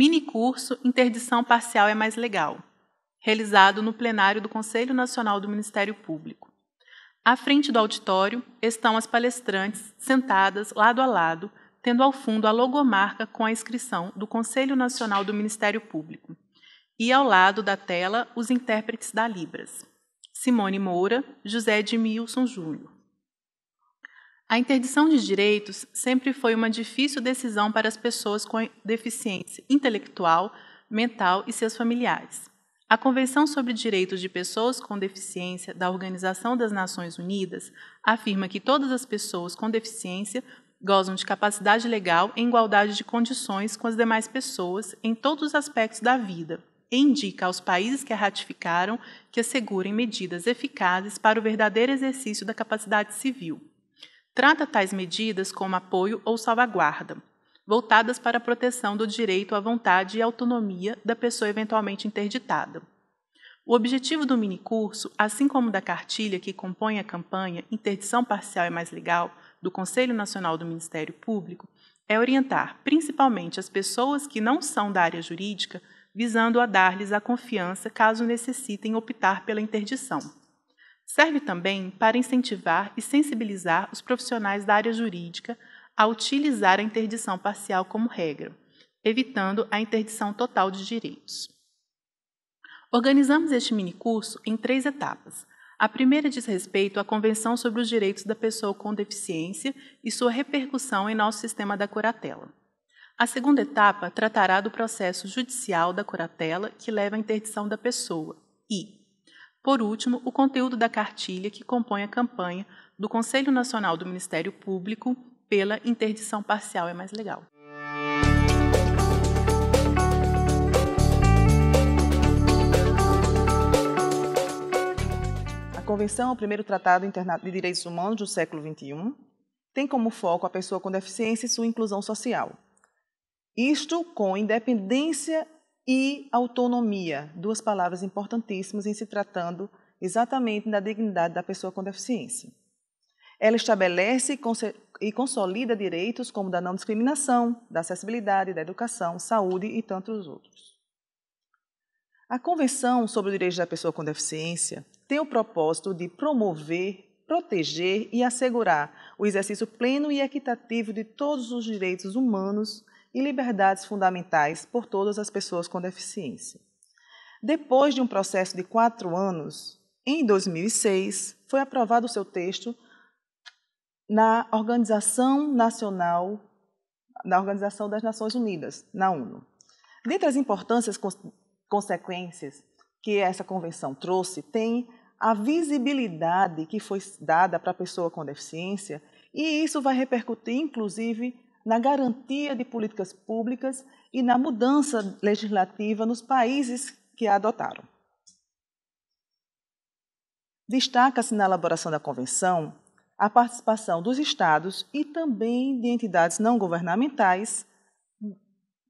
mini curso Interdição Parcial é Mais Legal, realizado no plenário do Conselho Nacional do Ministério Público. À frente do auditório estão as palestrantes sentadas lado a lado, tendo ao fundo a logomarca com a inscrição do Conselho Nacional do Ministério Público. E ao lado da tela, os intérpretes da Libras. Simone Moura, José de Júnior. A interdição de direitos sempre foi uma difícil decisão para as pessoas com deficiência intelectual, mental e seus familiares. A Convenção sobre Direitos de Pessoas com Deficiência da Organização das Nações Unidas afirma que todas as pessoas com deficiência gozam de capacidade legal em igualdade de condições com as demais pessoas em todos os aspectos da vida e indica aos países que a ratificaram que assegurem medidas eficazes para o verdadeiro exercício da capacidade civil. Trata tais medidas como apoio ou salvaguarda, voltadas para a proteção do direito à vontade e autonomia da pessoa eventualmente interditada. O objetivo do minicurso, assim como da cartilha que compõe a campanha Interdição Parcial é Mais Legal, do Conselho Nacional do Ministério Público, é orientar principalmente as pessoas que não são da área jurídica, visando a dar-lhes a confiança caso necessitem optar pela interdição. Serve também para incentivar e sensibilizar os profissionais da área jurídica a utilizar a interdição parcial como regra, evitando a interdição total de direitos. Organizamos este minicurso em três etapas. A primeira diz respeito à Convenção sobre os Direitos da Pessoa com Deficiência e sua repercussão em nosso sistema da curatela. A segunda etapa tratará do processo judicial da curatela que leva à interdição da pessoa e, por último, o conteúdo da cartilha que compõe a campanha do Conselho Nacional do Ministério Público pela interdição parcial é mais legal. A Convenção é o primeiro tratado de direitos humanos do século XXI. Tem como foco a pessoa com deficiência e sua inclusão social. Isto com independência e autonomia, duas palavras importantíssimas em se tratando exatamente da dignidade da pessoa com deficiência. Ela estabelece e consolida direitos como da não discriminação, da acessibilidade, da educação, saúde e tantos outros. A Convenção sobre o Direito da Pessoa com Deficiência tem o propósito de promover, proteger e assegurar o exercício pleno e equitativo de todos os direitos humanos e liberdades fundamentais por todas as pessoas com deficiência. Depois de um processo de quatro anos, em 2006, foi aprovado o seu texto na Organização Nacional, na Organização das Nações Unidas, na ONU. Dentre as importâncias consequências que essa convenção trouxe, tem a visibilidade que foi dada para a pessoa com deficiência, e isso vai repercutir, inclusive, na garantia de políticas públicas e na mudança legislativa nos países que a adotaram. Destaca-se na elaboração da Convenção a participação dos Estados e também de entidades não governamentais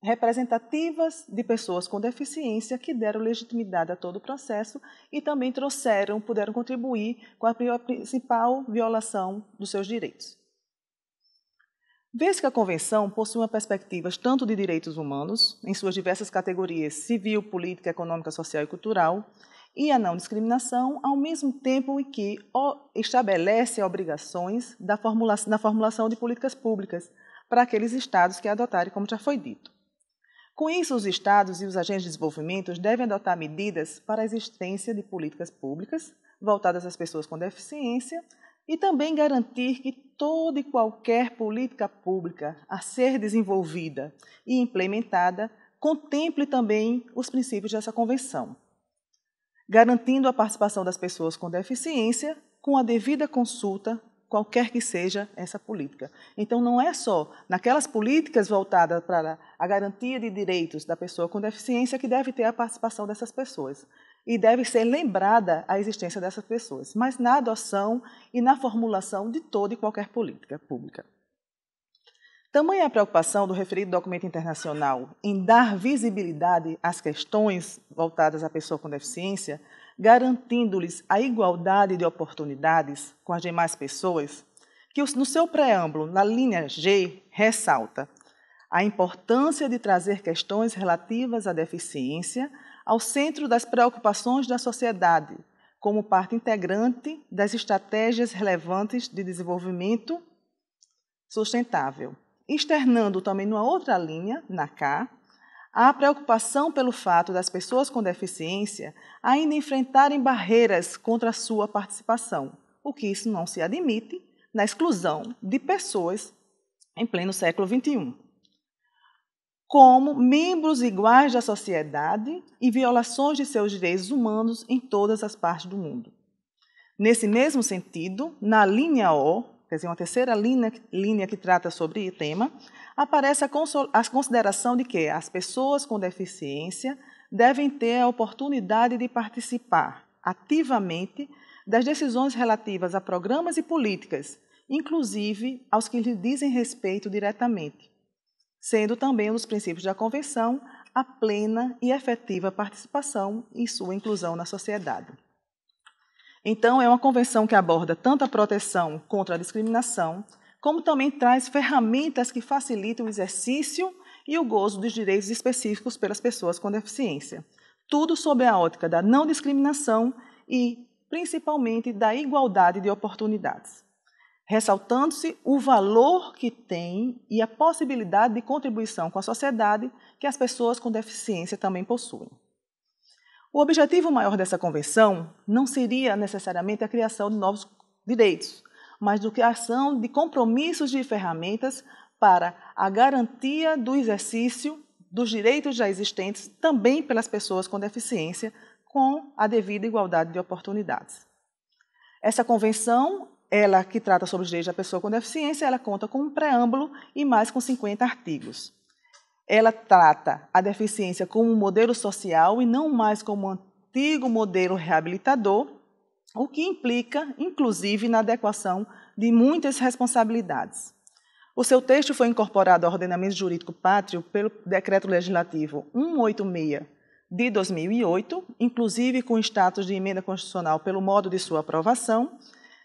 representativas de pessoas com deficiência que deram legitimidade a todo o processo e também trouxeram, puderam contribuir com a principal violação dos seus direitos. Vê-se que a Convenção possui uma perspectiva tanto de direitos humanos, em suas diversas categorias civil, política, econômica, social e cultural, e a não discriminação, ao mesmo tempo em que estabelece obrigações da formulação, na formulação de políticas públicas para aqueles estados que adotarem, como já foi dito. Com isso, os estados e os agentes de desenvolvimento devem adotar medidas para a existência de políticas públicas voltadas às pessoas com deficiência, e também garantir que toda e qualquer política pública a ser desenvolvida e implementada contemple também os princípios dessa convenção, garantindo a participação das pessoas com deficiência com a devida consulta, qualquer que seja essa política. Então, não é só naquelas políticas voltadas para a garantia de direitos da pessoa com deficiência que deve ter a participação dessas pessoas, e deve ser lembrada a existência dessas pessoas, mas na adoção e na formulação de toda e qualquer política pública. Tamanha a preocupação do referido documento internacional em dar visibilidade às questões voltadas à pessoa com deficiência, garantindo-lhes a igualdade de oportunidades com as demais pessoas, que no seu preâmbulo, na linha G, ressalta a importância de trazer questões relativas à deficiência ao centro das preocupações da sociedade, como parte integrante das estratégias relevantes de desenvolvimento sustentável, externando também numa outra linha, na K, a preocupação pelo fato das pessoas com deficiência ainda enfrentarem barreiras contra a sua participação, o que isso não se admite na exclusão de pessoas em pleno século XXI como membros iguais da sociedade e violações de seus direitos humanos em todas as partes do mundo. Nesse mesmo sentido, na linha O, quer dizer, uma terceira linha, linha que trata sobre o tema, aparece a, a consideração de que as pessoas com deficiência devem ter a oportunidade de participar ativamente das decisões relativas a programas e políticas, inclusive aos que lhe dizem respeito diretamente, sendo também um dos princípios da Convenção a plena e efetiva participação e sua inclusão na sociedade. Então, é uma convenção que aborda tanto a proteção contra a discriminação, como também traz ferramentas que facilitam o exercício e o gozo dos direitos específicos pelas pessoas com deficiência. Tudo sob a ótica da não discriminação e, principalmente, da igualdade de oportunidades ressaltando-se o valor que tem e a possibilidade de contribuição com a sociedade que as pessoas com deficiência também possuem. O objetivo maior dessa convenção não seria necessariamente a criação de novos direitos, mas do que a ação de compromissos de ferramentas para a garantia do exercício dos direitos já existentes também pelas pessoas com deficiência, com a devida igualdade de oportunidades. Essa convenção ela que trata sobre os direitos da pessoa com deficiência, ela conta com um preâmbulo e mais com 50 artigos. Ela trata a deficiência como um modelo social e não mais como um antigo modelo reabilitador, o que implica, inclusive, na adequação de muitas responsabilidades. O seu texto foi incorporado ao ordenamento jurídico pátrio pelo Decreto Legislativo 186 de 2008, inclusive com status de emenda constitucional pelo modo de sua aprovação,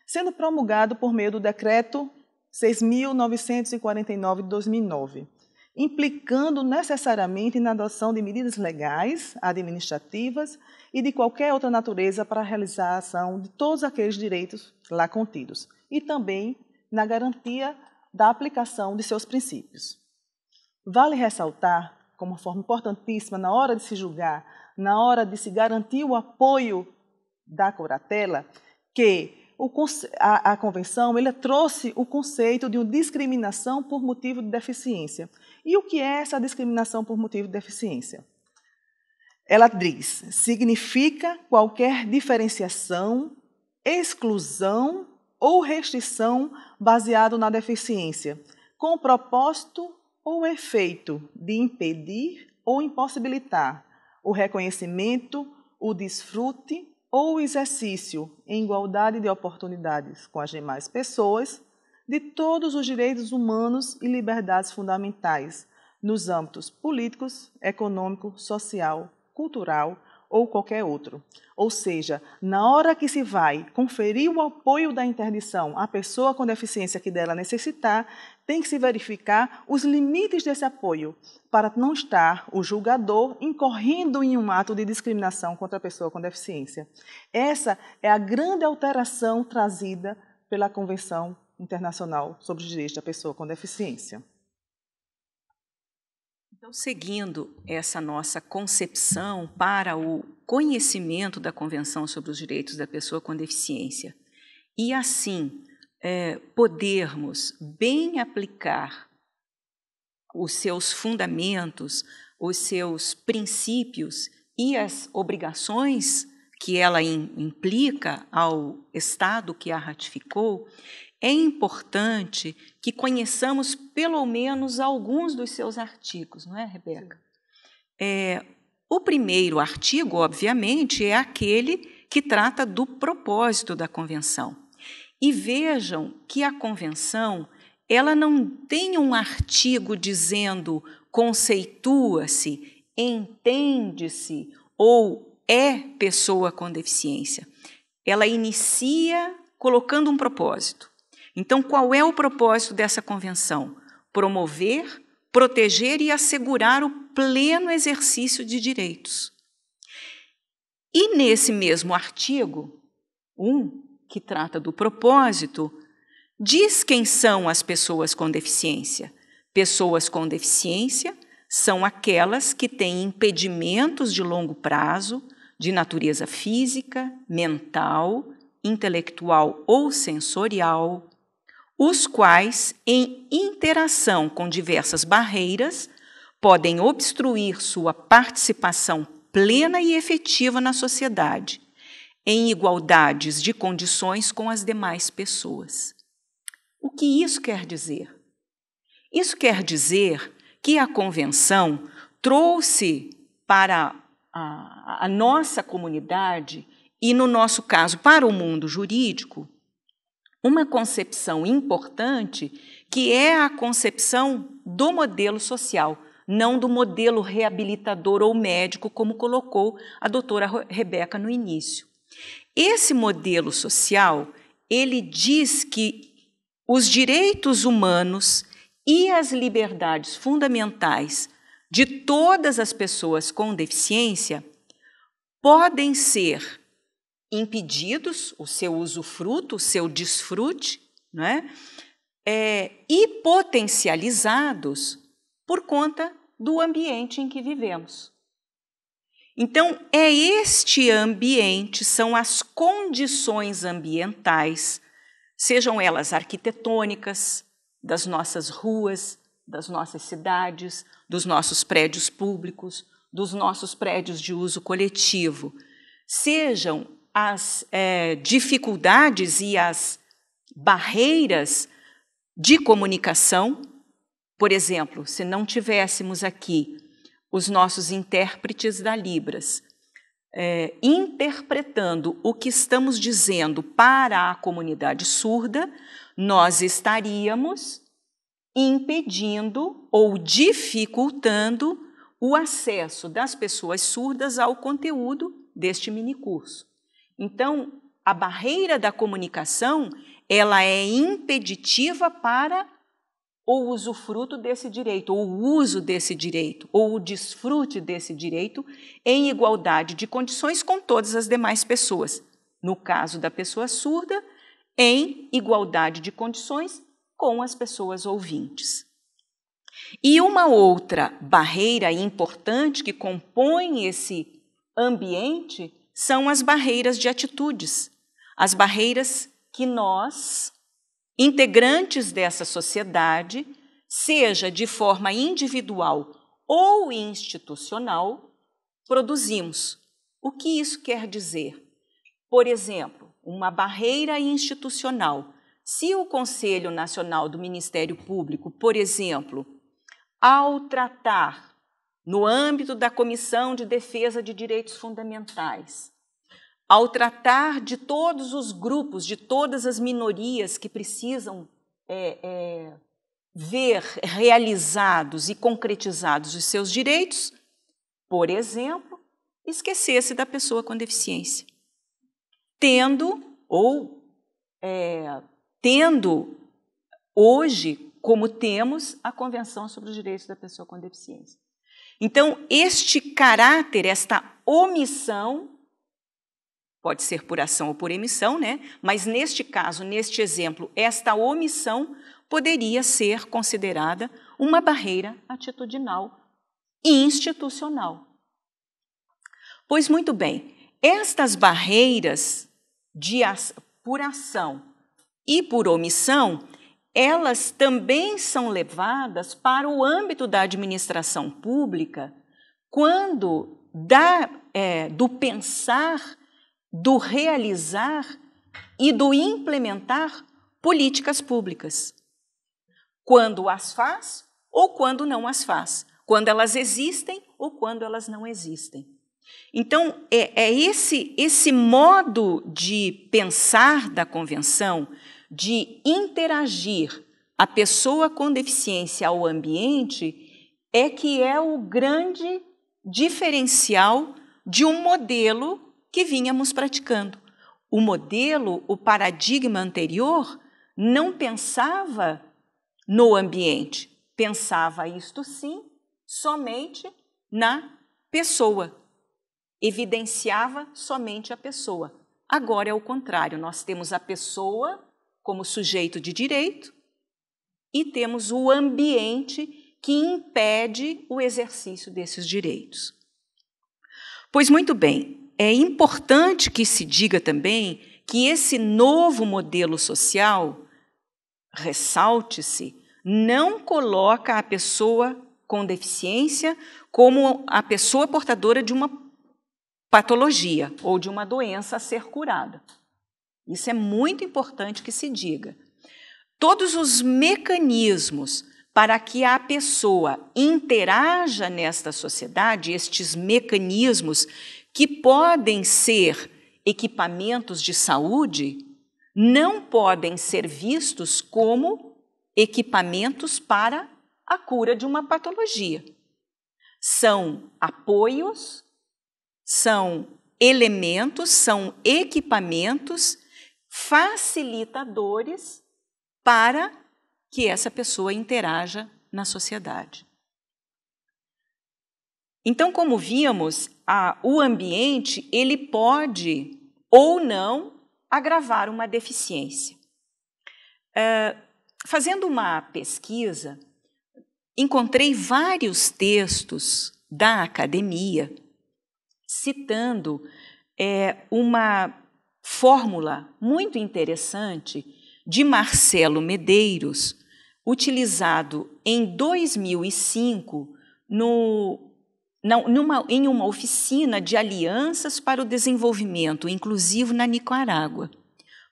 sendo promulgado por meio do Decreto 6.949 de 2009, implicando necessariamente na adoção de medidas legais, administrativas e de qualquer outra natureza para a realização de todos aqueles direitos lá contidos, e também na garantia da aplicação de seus princípios. Vale ressaltar, como forma importantíssima na hora de se julgar, na hora de se garantir o apoio da curatela, que o, a, a, convenção ele trouxe o conceito de uma discriminação por motivo de deficiência. E o que é essa discriminação por motivo de deficiência? Ela diz: significa qualquer diferenciação, exclusão ou restrição baseado na deficiência, com o propósito ou efeito de impedir ou impossibilitar o reconhecimento, o desfrute ou exercício em igualdade de oportunidades com as demais pessoas de todos os direitos humanos e liberdades fundamentais nos âmbitos políticos, econômico, social, cultural ou qualquer outro. Ou seja, na hora que se vai conferir o apoio da interdição à pessoa com deficiência que dela necessitar, tem que se verificar os limites desse apoio, para não estar o julgador incorrendo em um ato de discriminação contra a pessoa com deficiência. Essa é a grande alteração trazida pela Convenção Internacional sobre os Direitos da Pessoa com Deficiência. Então, seguindo essa nossa concepção para o conhecimento da Convenção sobre os Direitos da Pessoa com Deficiência, e assim é, podermos bem aplicar os seus fundamentos, os seus princípios e as obrigações que ela in, implica ao Estado que a ratificou, é importante que conheçamos pelo menos alguns dos seus artigos, não é, Rebeca? É, o primeiro artigo, obviamente, é aquele que trata do propósito da convenção. E vejam que a convenção ela não tem um artigo dizendo conceitua-se, entende-se ou é pessoa com deficiência. Ela inicia colocando um propósito. Então, qual é o propósito dessa convenção? Promover, proteger e assegurar o pleno exercício de direitos. E nesse mesmo artigo 1, que trata do propósito, diz quem são as pessoas com deficiência. Pessoas com deficiência são aquelas que têm impedimentos de longo prazo, de natureza física, mental, intelectual ou sensorial, os quais, em interação com diversas barreiras, podem obstruir sua participação plena e efetiva na sociedade, em igualdades de condições com as demais pessoas. O que isso quer dizer? Isso quer dizer que a convenção trouxe para a, a nossa comunidade e, no nosso caso, para o mundo jurídico, uma concepção importante que é a concepção do modelo social, não do modelo reabilitador ou médico, como colocou a doutora Rebeca no início. Esse modelo social, ele diz que os direitos humanos e as liberdades fundamentais de todas as pessoas com deficiência podem ser impedidos, o seu usufruto, o seu desfrute, né? É, e potencializados por conta do ambiente em que vivemos. Então, é este ambiente, são as condições ambientais, sejam elas arquitetônicas, das nossas ruas, das nossas cidades, dos nossos prédios públicos, dos nossos prédios de uso coletivo, sejam as é, dificuldades e as barreiras de comunicação. Por exemplo, se não tivéssemos aqui os nossos intérpretes da Libras, é, interpretando o que estamos dizendo para a comunidade surda, nós estaríamos impedindo ou dificultando o acesso das pessoas surdas ao conteúdo deste minicurso. Então, a barreira da comunicação, ela é impeditiva para ou usufruto desse direito, ou uso desse direito, ou o desfrute desse direito em igualdade de condições com todas as demais pessoas. No caso da pessoa surda, em igualdade de condições com as pessoas ouvintes. E uma outra barreira importante que compõe esse ambiente são as barreiras de atitudes, as barreiras que nós, integrantes dessa sociedade, seja de forma individual ou institucional, produzimos. O que isso quer dizer? Por exemplo, uma barreira institucional. Se o Conselho Nacional do Ministério Público, por exemplo, ao tratar no âmbito da Comissão de Defesa de Direitos Fundamentais ao tratar de todos os grupos, de todas as minorias que precisam é, é, ver realizados e concretizados os seus direitos, por exemplo, esquecer-se da pessoa com deficiência, tendo ou é, tendo hoje como temos a Convenção sobre os Direitos da Pessoa com Deficiência. Então, este caráter, esta omissão Pode ser por ação ou por emissão, né? Mas neste caso, neste exemplo, esta omissão poderia ser considerada uma barreira atitudinal e institucional. Pois muito bem, estas barreiras de, por ação e por omissão, elas também são levadas para o âmbito da administração pública quando da, é, do pensar do realizar e do implementar políticas públicas. Quando as faz ou quando não as faz. Quando elas existem ou quando elas não existem. Então, é, é esse, esse modo de pensar da convenção, de interagir a pessoa com deficiência ao ambiente, é que é o grande diferencial de um modelo que vínhamos praticando. O modelo, o paradigma anterior, não pensava no ambiente, pensava isto sim somente na pessoa, evidenciava somente a pessoa. Agora é o contrário, nós temos a pessoa como sujeito de direito e temos o ambiente que impede o exercício desses direitos. Pois muito bem, é importante que se diga também que esse novo modelo social, ressalte-se, não coloca a pessoa com deficiência como a pessoa portadora de uma patologia ou de uma doença a ser curada. Isso é muito importante que se diga. Todos os mecanismos para que a pessoa interaja nesta sociedade, estes mecanismos que podem ser equipamentos de saúde, não podem ser vistos como equipamentos para a cura de uma patologia. São apoios, são elementos, são equipamentos facilitadores para que essa pessoa interaja na sociedade. Então, como vimos, a, ah, o ambiente ele pode ou não agravar uma deficiência. Eh, fazendo uma pesquisa, encontrei vários textos da academia citando é, uma fórmula muito interessante de Marcelo Medeiros, utilizado em 2005 no numa, em uma oficina de alianças para o desenvolvimento inclusive na Nicarágua.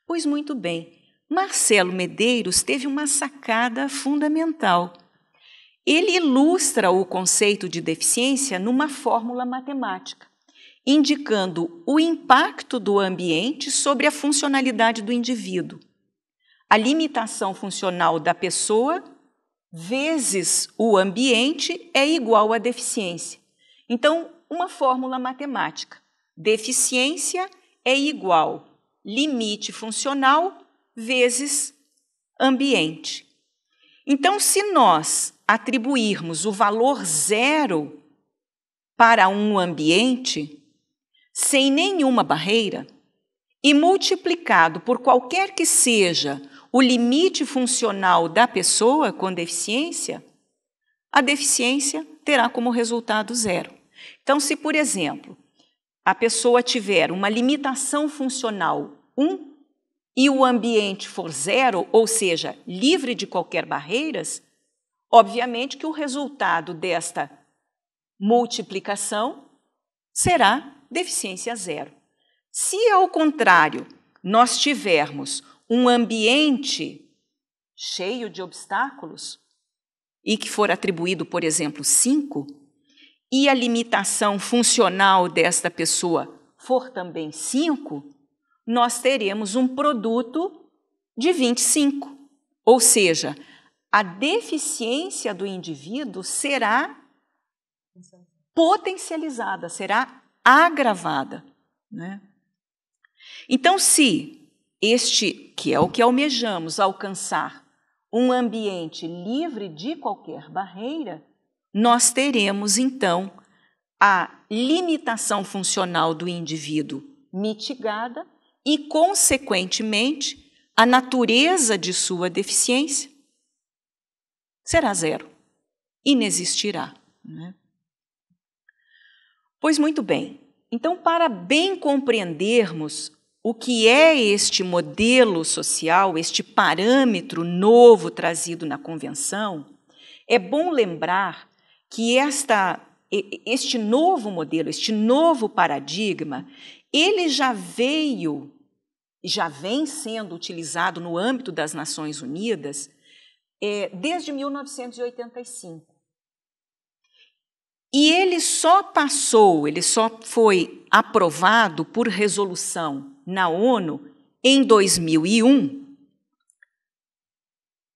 Pois muito bem, Marcelo Medeiros teve uma sacada fundamental. Ele ilustra o conceito de deficiência numa fórmula matemática, indicando o impacto do ambiente sobre a funcionalidade do indivíduo. A limitação funcional da pessoa vezes o ambiente é igual à deficiência. Então, uma fórmula matemática: deficiência é igual limite funcional vezes ambiente. Então, se nós atribuirmos o valor zero para um ambiente, sem nenhuma barreira, e multiplicado por qualquer que seja o limite funcional da pessoa com deficiência, a deficiência terá como resultado zero. Então, se, por exemplo, a pessoa tiver uma limitação funcional 1 e o ambiente for zero, ou seja, livre de qualquer barreiras, obviamente que o resultado desta multiplicação será deficiência zero. Se, ao contrário, nós tivermos um ambiente cheio de obstáculos e que for atribuído, por exemplo, 5, e a limitação funcional desta pessoa for também 5, nós teremos um produto de 25. Ou seja, a deficiência do indivíduo será potencializada, será agravada. Né? Então, se este, que é o que almejamos, alcançar um ambiente livre de qualquer barreira, nós teremos então a limitação funcional do indivíduo mitigada e, consequentemente, a natureza de sua deficiência será zero, inexistirá. Né? Pois muito bem, então, para bem compreendermos o que é este modelo social, este parâmetro novo trazido na convenção, é bom lembrar que esta, este novo modelo, este novo paradigma, ele já veio, já vem sendo utilizado no âmbito das Nações Unidas é, desde 1985. E ele só passou, ele só foi aprovado por resolução na ONU em 2001,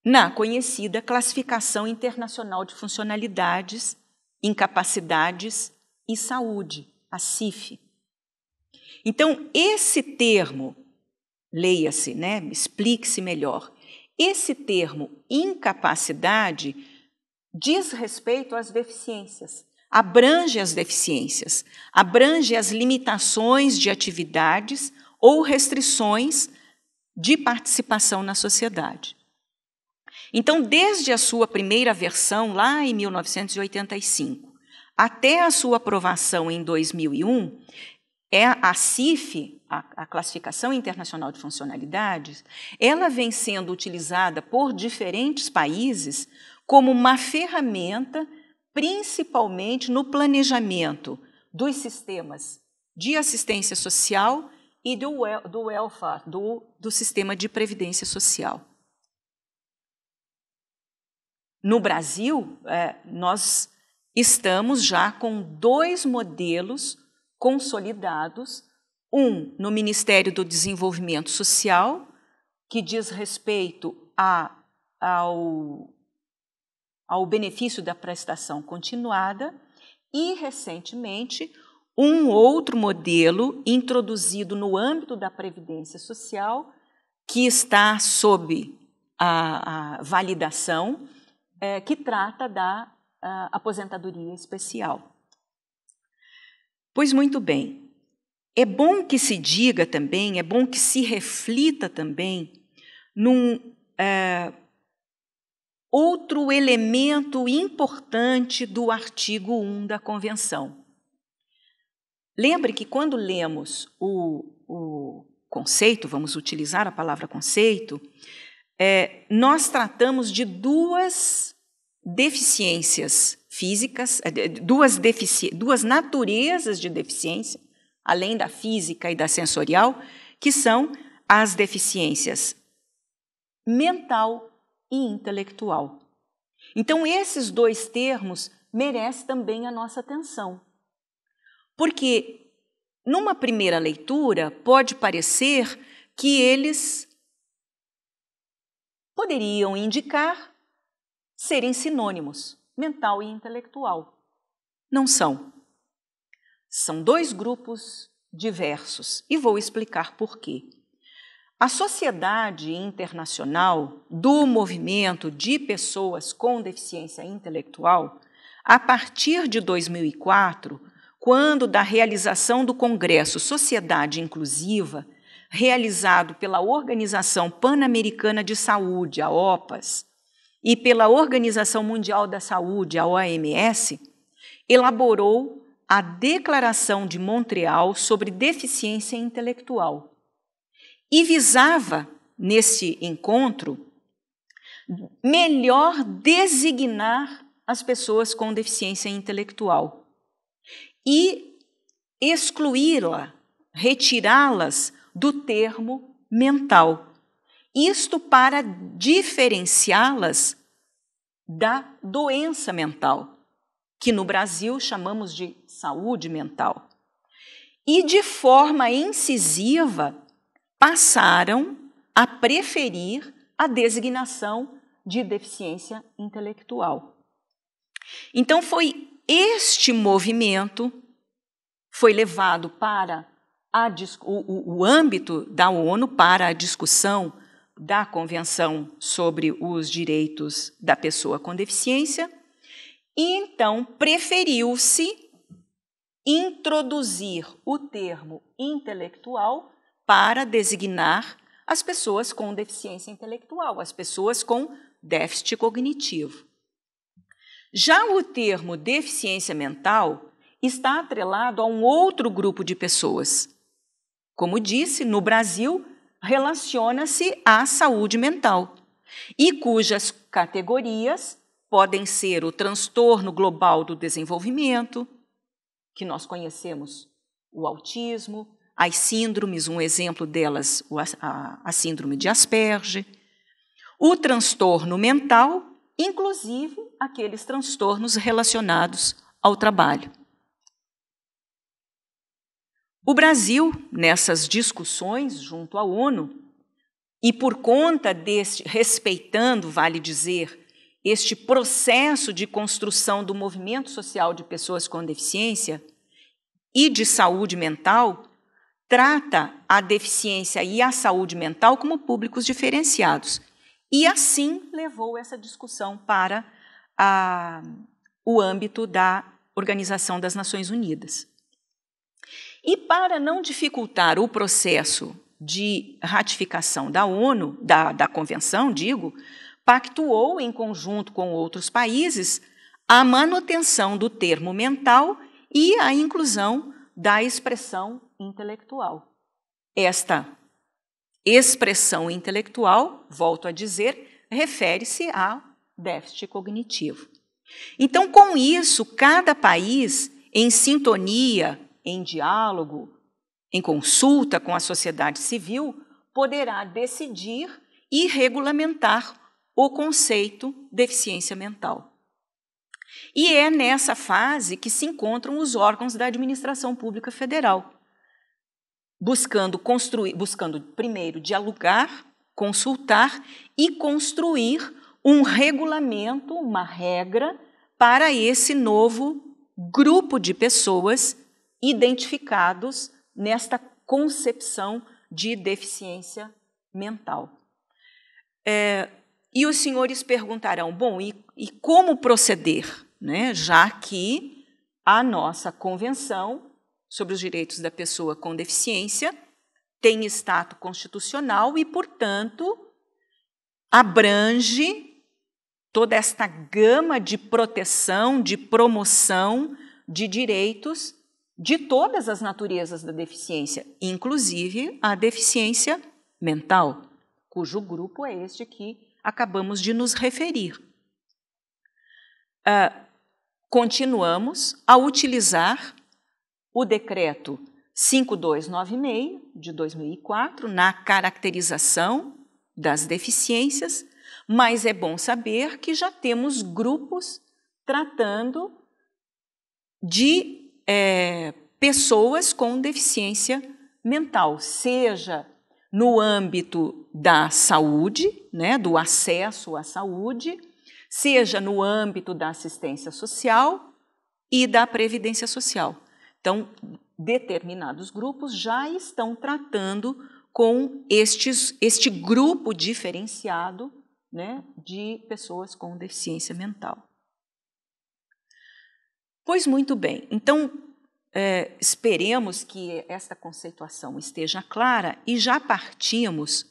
na conhecida Classificação Internacional de Funcionalidades, Incapacidades e Saúde, a CIF. Então, esse termo, leia-se, né? explique-se melhor, esse termo incapacidade diz respeito às deficiências, abrange as deficiências, abrange as limitações de atividades ou restrições de participação na sociedade. Então, desde a sua primeira versão, lá em 1985, até a sua aprovação em 2001, é a CIF, a, a Classificação Internacional de Funcionalidades, ela vem sendo utilizada por diferentes países como uma ferramenta, principalmente no planejamento dos sistemas de assistência social e do, do welfare, do, do sistema de previdência social. No Brasil, é, nós estamos já com dois modelos consolidados: um no Ministério do Desenvolvimento Social, que diz respeito a, ao, ao benefício da prestação continuada, e, recentemente, um outro modelo introduzido no âmbito da Previdência Social, que está sob a, a validação é, que trata da a, ah, aposentadoria especial. Pois muito bem, é bom que se diga também, é bom que se reflita também num é, outro elemento importante do artigo 1 da Convenção. Lembre que quando lemos o, o conceito, vamos utilizar a palavra conceito, é, nós tratamos de duas deficiências físicas, é, duas, defici duas naturezas de deficiência, além da física e da sensorial, que são as deficiências mental e intelectual. Então, esses dois termos merecem também a nossa atenção. Porque, numa primeira leitura, pode parecer que eles poderiam indicar serem sinônimos, mental e intelectual. Não são. São dois grupos diversos e vou explicar por quê. A Sociedade Internacional do Movimento de Pessoas com Deficiência Intelectual, a partir de 2004, quando da realização do Congresso Sociedade Inclusiva, realizado pela Organização Pan-Americana de Saúde, a OPAS, e pela Organização Mundial da Saúde, a OMS, elaborou a Declaração de Montreal sobre Deficiência Intelectual e visava, nesse encontro, melhor designar as pessoas com deficiência intelectual e excluí-la, retirá-las do termo mental. Isto para diferenciá-las da doença mental, que no Brasil chamamos de saúde mental. E de forma incisiva passaram a preferir a designação de deficiência intelectual. Então foi este movimento foi levado para a, o, o âmbito da ONU para a discussão da Convenção sobre os Direitos da Pessoa com Deficiência, e então preferiu-se introduzir o termo intelectual para designar as pessoas com deficiência intelectual, as pessoas com déficit cognitivo. Já o termo deficiência mental está atrelado a um outro grupo de pessoas, como disse, no Brasil, relaciona-se à saúde mental e cujas categorias podem ser o transtorno global do desenvolvimento, que nós conhecemos o autismo, as síndromes, um exemplo delas, a síndrome de Asperger, o transtorno mental, inclusive aqueles transtornos relacionados ao trabalho. O Brasil, nessas discussões junto à ONU, e por conta deste, respeitando, vale dizer, este processo de construção do movimento social de pessoas com deficiência e de saúde mental, trata a deficiência e a saúde mental como públicos diferenciados. E assim levou essa discussão para a, o âmbito da Organização das Nações Unidas. E para não dificultar o processo de ratificação da ONU, da, da Convenção, digo, pactuou em conjunto com outros países a manutenção do termo mental e a inclusão da expressão intelectual. Esta expressão intelectual, volto a dizer, refere-se a déficit cognitivo. Então, com isso, cada país, em sintonia em diálogo, em consulta com a sociedade civil, poderá decidir e regulamentar o conceito deficiência mental. E é nessa fase que se encontram os órgãos da administração pública federal, buscando construir, buscando primeiro dialogar, consultar e construir um regulamento, uma regra para esse novo grupo de pessoas identificados nesta concepção de deficiência mental. É, e os senhores perguntarão: bom, e, e como proceder? Né? Já que a nossa Convenção sobre os Direitos da Pessoa com Deficiência tem status constitucional e, portanto, abrange toda esta gama de proteção, de promoção de direitos de todas as naturezas da deficiência, inclusive a deficiência mental, cujo grupo é este que acabamos de nos referir. Uh, continuamos a utilizar o decreto 5296 de 2004 na caracterização das deficiências, mas é bom saber que já temos grupos tratando de é, pessoas com deficiência mental, seja no âmbito da saúde, né, do acesso à saúde, seja no âmbito da assistência social e da previdência social. Então, determinados grupos já estão tratando com estes, este grupo diferenciado né, de pessoas com deficiência mental. Pois muito bem, então é, esperemos que esta conceituação esteja clara e já partimos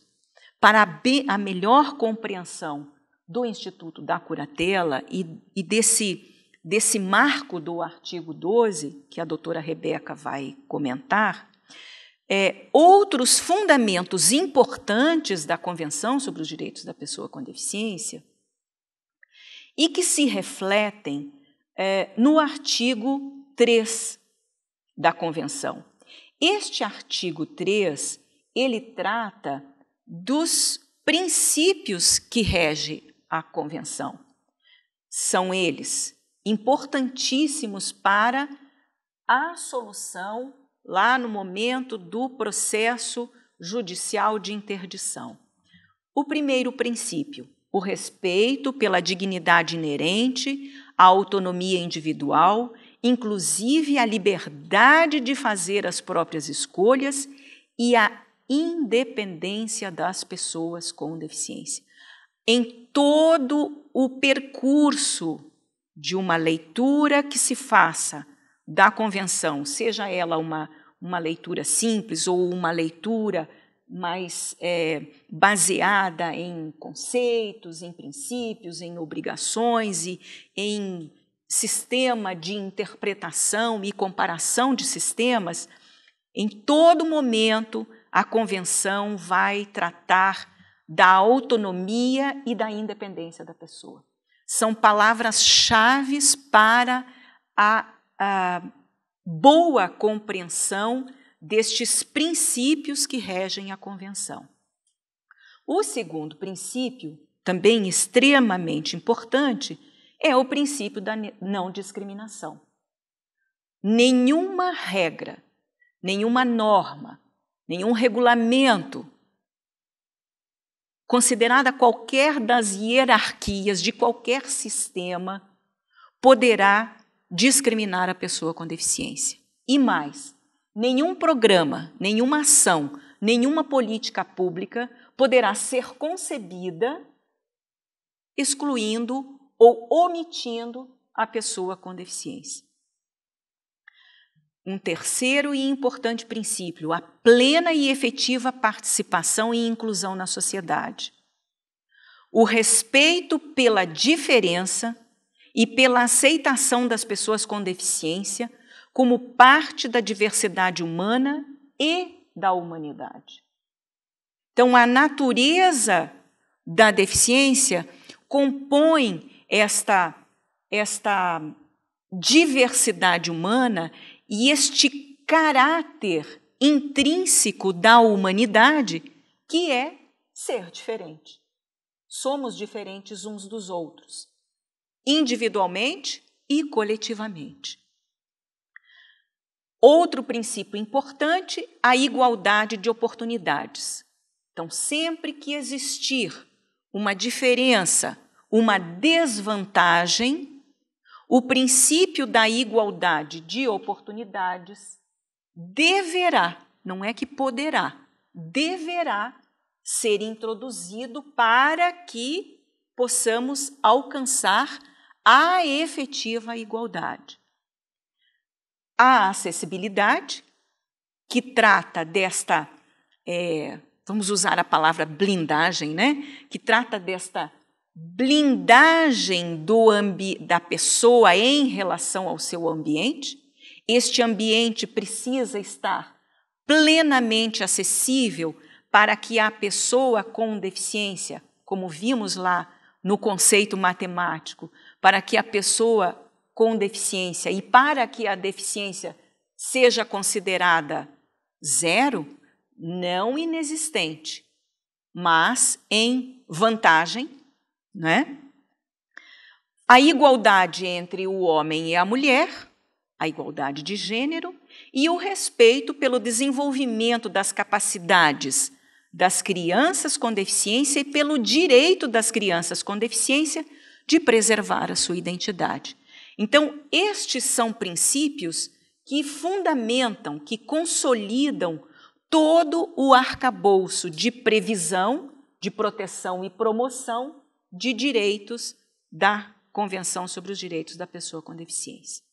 para a, a melhor compreensão do Instituto da Curatela e, e desse, desse marco do artigo 12, que a doutora Rebeca vai comentar, é, outros fundamentos importantes da Convenção sobre os Direitos da Pessoa com Deficiência e que se refletem é, no artigo 3 da Convenção. Este artigo 3, ele trata dos princípios que rege a Convenção. São eles importantíssimos para a solução lá no momento do processo judicial de interdição. O primeiro princípio, o respeito pela dignidade inerente a autonomia individual, inclusive a liberdade de fazer as próprias escolhas e a independência das pessoas com deficiência. Em todo o percurso de uma leitura que se faça da convenção, seja ela uma, uma leitura simples ou uma leitura mais é, baseada em conceitos, em princípios, em obrigações e em sistema de interpretação e comparação de sistemas, em todo momento a convenção vai tratar da autonomia e da independência da pessoa. São palavras-chave para a, a boa compreensão destes princípios que regem a convenção. O segundo princípio, também extremamente importante, é o princípio da não discriminação. Nenhuma regra, nenhuma norma, nenhum regulamento, considerada qualquer das hierarquias de qualquer sistema, poderá discriminar a pessoa com deficiência. E mais, nenhum programa, nenhuma ação, nenhuma política pública poderá ser concebida excluindo ou omitindo a pessoa com deficiência. Um terceiro e importante princípio, a plena e efetiva participação e inclusão na sociedade. O respeito pela diferença e pela aceitação das pessoas com deficiência como parte da diversidade humana e da humanidade. Então, a natureza da deficiência compõe esta, esta diversidade humana e este caráter intrínseco da humanidade, que é ser diferente. Somos diferentes uns dos outros, individualmente e coletivamente. Outro princípio importante, a igualdade de oportunidades. Então, sempre que existir uma diferença, uma desvantagem, o princípio da igualdade de oportunidades deverá, não é que poderá, deverá ser introduzido para que possamos alcançar a efetiva igualdade a acessibilidade, que trata desta, é, vamos usar a palavra blindagem, né? que trata desta blindagem do da pessoa em relação ao seu ambiente. Este ambiente precisa estar plenamente acessível para que a pessoa com deficiência, como vimos lá no conceito matemático, para que a pessoa com deficiência e para que a deficiência seja considerada zero, não inexistente, mas em vantagem, né? A igualdade entre o homem e a mulher, a igualdade de gênero e o respeito pelo desenvolvimento das capacidades das crianças com deficiência e pelo direito das crianças com deficiência de preservar a sua identidade. Então, estes são princípios que fundamentam, que consolidam todo o arcabouço de previsão, de proteção e promoção de direitos da Convenção sobre os Direitos da Pessoa com Deficiência.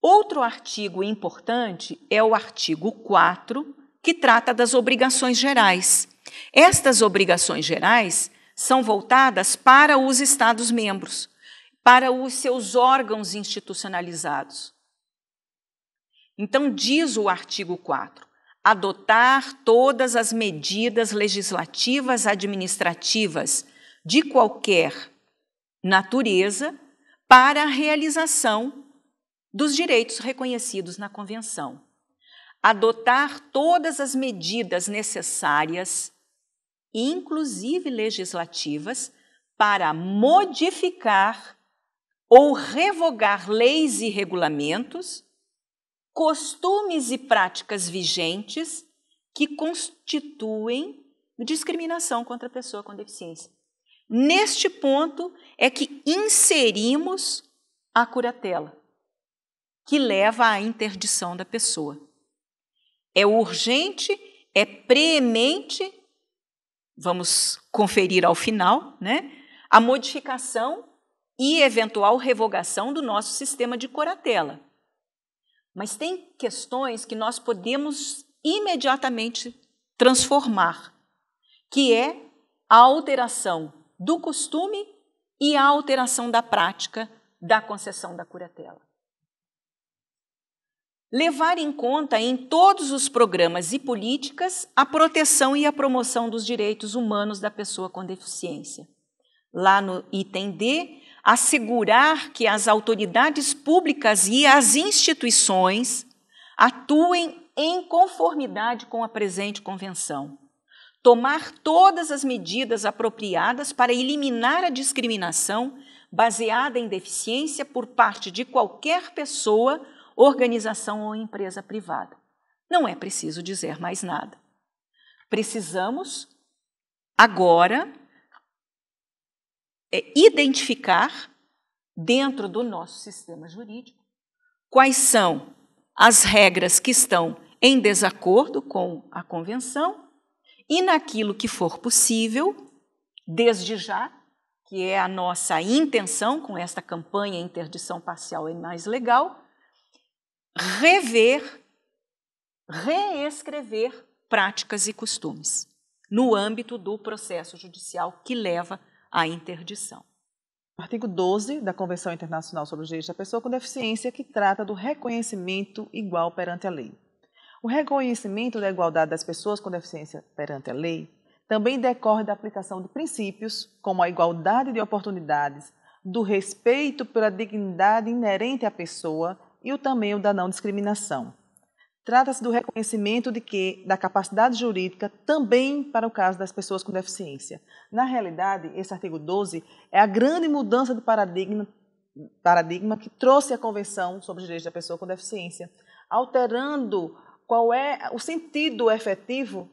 Outro artigo importante é o artigo 4, que trata das obrigações gerais. Estas obrigações gerais são voltadas para os Estados-membros para os seus órgãos institucionalizados. Então, diz o artigo 4: adotar todas as medidas legislativas administrativas de qualquer natureza para a realização dos direitos reconhecidos na Convenção. Adotar todas as medidas necessárias, inclusive legislativas, para modificar ou revogar leis e regulamentos, costumes e práticas vigentes que constituem discriminação contra a pessoa com deficiência. Neste ponto é que inserimos a curatela, que leva à interdição da pessoa. É urgente, é preemente, vamos conferir ao final, né? A modificação e eventual revogação do nosso sistema de curatela. Mas tem questões que nós podemos imediatamente transformar, que é a alteração do costume e a alteração da prática da concessão da curatela. Levar em conta em todos os programas e políticas a proteção e a promoção dos direitos humanos da pessoa com deficiência. Lá no item D, assegurar que as autoridades públicas e as instituições atuem em conformidade com a presente convenção, tomar todas as medidas apropriadas para eliminar a discriminação baseada em deficiência por parte de qualquer pessoa, organização ou empresa privada. Não é preciso dizer mais nada. Precisamos agora é, identificar, dentro do nosso sistema jurídico, quais são as regras que estão em desacordo com a convenção e, naquilo que for possível, desde já, que é a nossa intenção com esta campanha Interdição Parcial e Mais Legal, rever, reescrever práticas e costumes no âmbito do processo judicial que leva a interdição. Artigo 12 da Convenção Internacional sobre os Direitos da Pessoa com Deficiência, que trata do reconhecimento igual perante a lei. O reconhecimento da igualdade das pessoas com deficiência perante a lei também decorre da aplicação de princípios como a igualdade de oportunidades, do respeito pela dignidade inerente à pessoa e o também o da não discriminação. Trata-se do reconhecimento de que da capacidade jurídica também para o caso das pessoas com deficiência. Na realidade, esse artigo 12 é a grande mudança de paradigma, paradigma que trouxe a Convenção sobre os Direitos da Pessoa com Deficiência, alterando qual é o sentido efetivo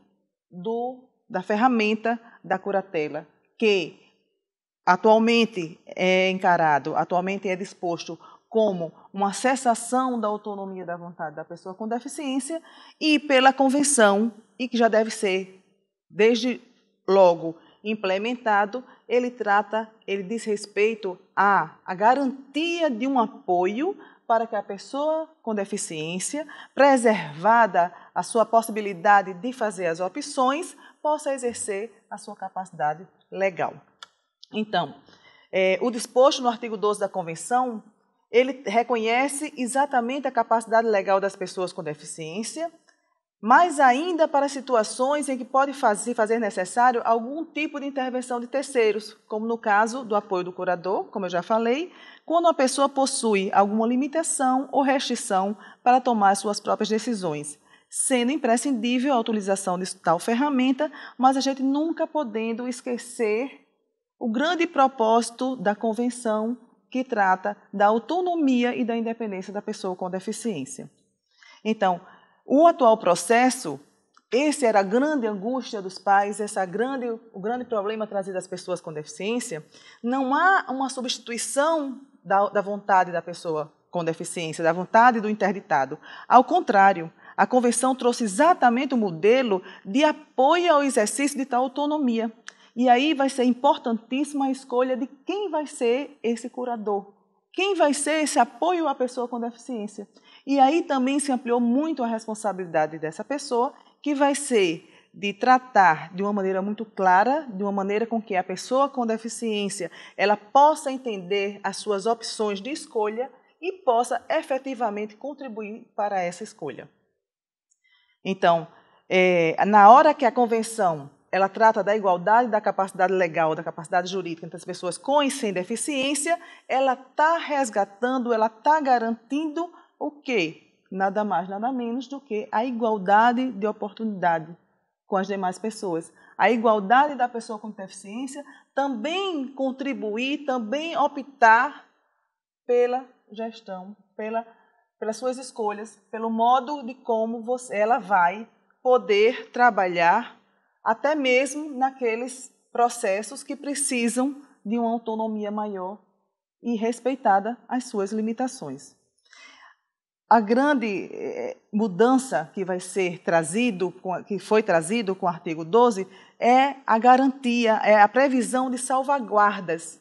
do, da ferramenta da curatela, que atualmente é encarado, atualmente é disposto como uma cessação da autonomia da vontade da pessoa com deficiência e pela convenção, e que já deve ser, desde logo, implementado, ele trata, ele diz respeito à, a garantia de um apoio para que a pessoa com deficiência, preservada a sua possibilidade de fazer as opções, possa exercer a sua capacidade legal. Então, é, o disposto no artigo 12 da Convenção ele reconhece exatamente a capacidade legal das pessoas com deficiência, mas ainda para situações em que pode fazer, fazer necessário algum tipo de intervenção de terceiros, como no caso do apoio do curador, como eu já falei, quando a pessoa possui alguma limitação ou restrição para tomar suas próprias decisões, sendo imprescindível a utilização de tal ferramenta, mas a gente nunca podendo esquecer o grande propósito da convenção que trata da autonomia e da independência da pessoa com deficiência. Então, o atual processo, esse era a grande angústia dos pais, essa é grande, o grande problema trazido às pessoas com deficiência, não há uma substituição da, da vontade da pessoa com deficiência, da vontade do interditado. Ao contrário, a convenção trouxe exatamente o um modelo de apoio ao exercício de tal autonomia, e aí vai ser importantíssima a escolha de quem vai ser esse curador, quem vai ser esse apoio à pessoa com deficiência. E aí também se ampliou muito a responsabilidade dessa pessoa, que vai ser de tratar de uma maneira muito clara, de uma maneira com que a pessoa com deficiência ela possa entender as suas opções de escolha e possa efetivamente contribuir para essa escolha. Então, é, na hora que a convenção ela trata da igualdade da capacidade legal, da capacidade jurídica entre as pessoas com e sem deficiência, ela está resgatando, ela está garantindo o quê? Nada mais, nada menos do que a igualdade de oportunidade com as demais pessoas. A igualdade da pessoa com deficiência também contribuir, também optar pela gestão, pela, pelas suas escolhas, pelo modo de como você, ela vai poder trabalhar até mesmo naqueles processos que precisam de uma autonomia maior e respeitada as suas limitações. A grande eh, mudança que vai ser trazido, que foi trazido com o artigo 12, é a garantia, é a previsão de salvaguardas,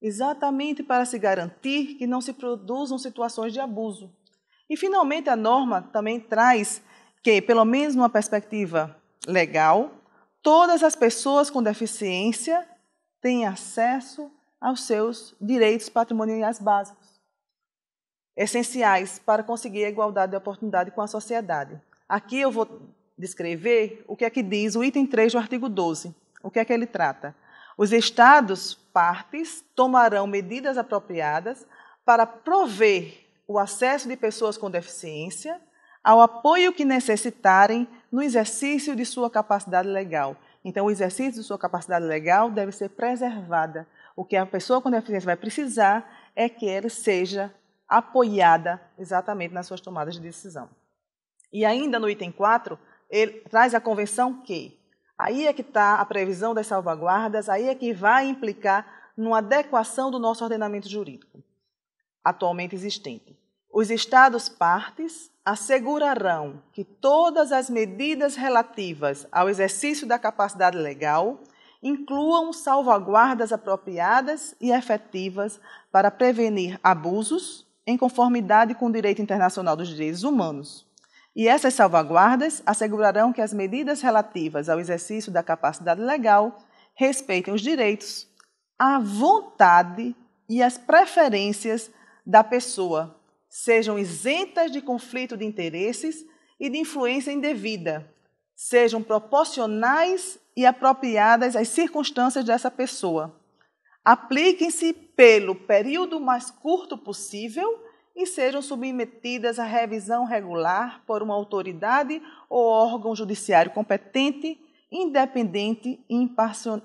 exatamente para se garantir que não se produzam situações de abuso. E finalmente a norma também traz que, pelo menos numa perspectiva legal, todas as pessoas com deficiência têm acesso aos seus direitos patrimoniais básicos, essenciais para conseguir a igualdade de oportunidade com a sociedade. Aqui eu vou descrever o que é que diz o item 3 do artigo 12. O que é que ele trata? Os Estados partes tomarão medidas apropriadas para prover o acesso de pessoas com deficiência ao apoio que necessitarem no exercício de sua capacidade legal. Então, o exercício de sua capacidade legal deve ser preservada. O que a pessoa com deficiência vai precisar é que ela seja apoiada exatamente nas suas tomadas de decisão. E ainda no item 4, ele traz a convenção que aí é que está a previsão das salvaguardas, aí é que vai implicar numa adequação do nosso ordenamento jurídico atualmente existente. Os Estados partes assegurarão que todas as medidas relativas ao exercício da capacidade legal incluam salvaguardas apropriadas e efetivas para prevenir abusos em conformidade com o direito internacional dos direitos humanos. E essas salvaguardas assegurarão que as medidas relativas ao exercício da capacidade legal respeitem os direitos, a vontade e as preferências da pessoa sejam isentas de conflito de interesses e de influência indevida, sejam proporcionais e apropriadas às circunstâncias dessa pessoa. Apliquem-se pelo período mais curto possível e sejam submetidas à revisão regular por uma autoridade ou órgão judiciário competente, independente e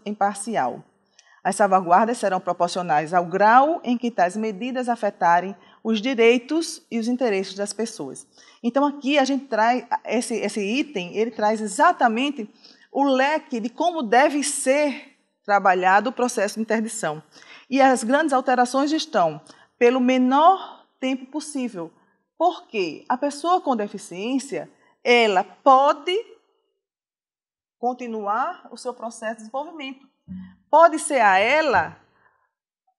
imparcial. As salvaguardas serão proporcionais ao grau em que tais medidas afetarem os direitos e os interesses das pessoas. Então aqui a gente traz esse, esse item, ele traz exatamente o leque de como deve ser trabalhado o processo de interdição. E as grandes alterações estão pelo menor tempo possível, porque a pessoa com deficiência ela pode continuar o seu processo de desenvolvimento. Pode ser a ela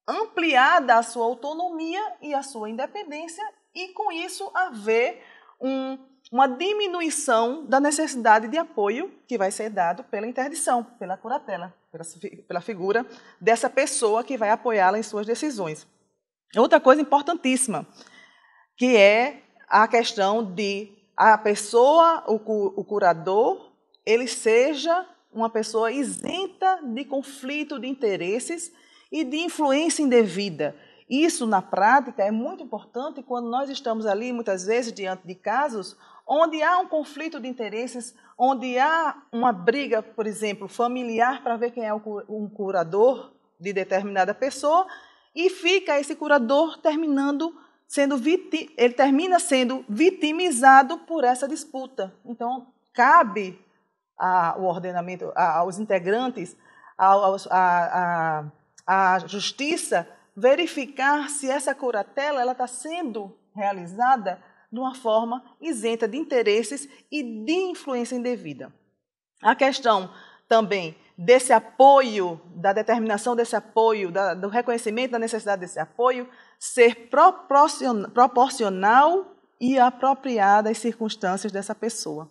ampliada a sua autonomia e a sua independência, e com isso haver um, uma diminuição da necessidade de apoio que vai ser dado pela interdição, pela curatela, pela, pela figura dessa pessoa que vai apoiá-la em suas decisões. Outra coisa importantíssima, que é a questão de a pessoa, o, o curador, ele seja uma pessoa isenta de conflito de interesses e de influência indevida. Isso, na prática, é muito importante quando nós estamos ali, muitas vezes, diante de casos onde há um conflito de interesses, onde há uma briga, por exemplo, familiar para ver quem é um curador de determinada pessoa, e fica esse curador terminando sendo ele termina sendo vitimizado por essa disputa. Então, cabe ao ordenamento, aos integrantes, aos, a, a a justiça verificar se essa curatela ela está sendo realizada de uma forma isenta de interesses e de influência indevida. A questão também desse apoio, da determinação desse apoio, da, do reconhecimento da necessidade desse apoio, ser proporcional e apropriada às circunstâncias dessa pessoa.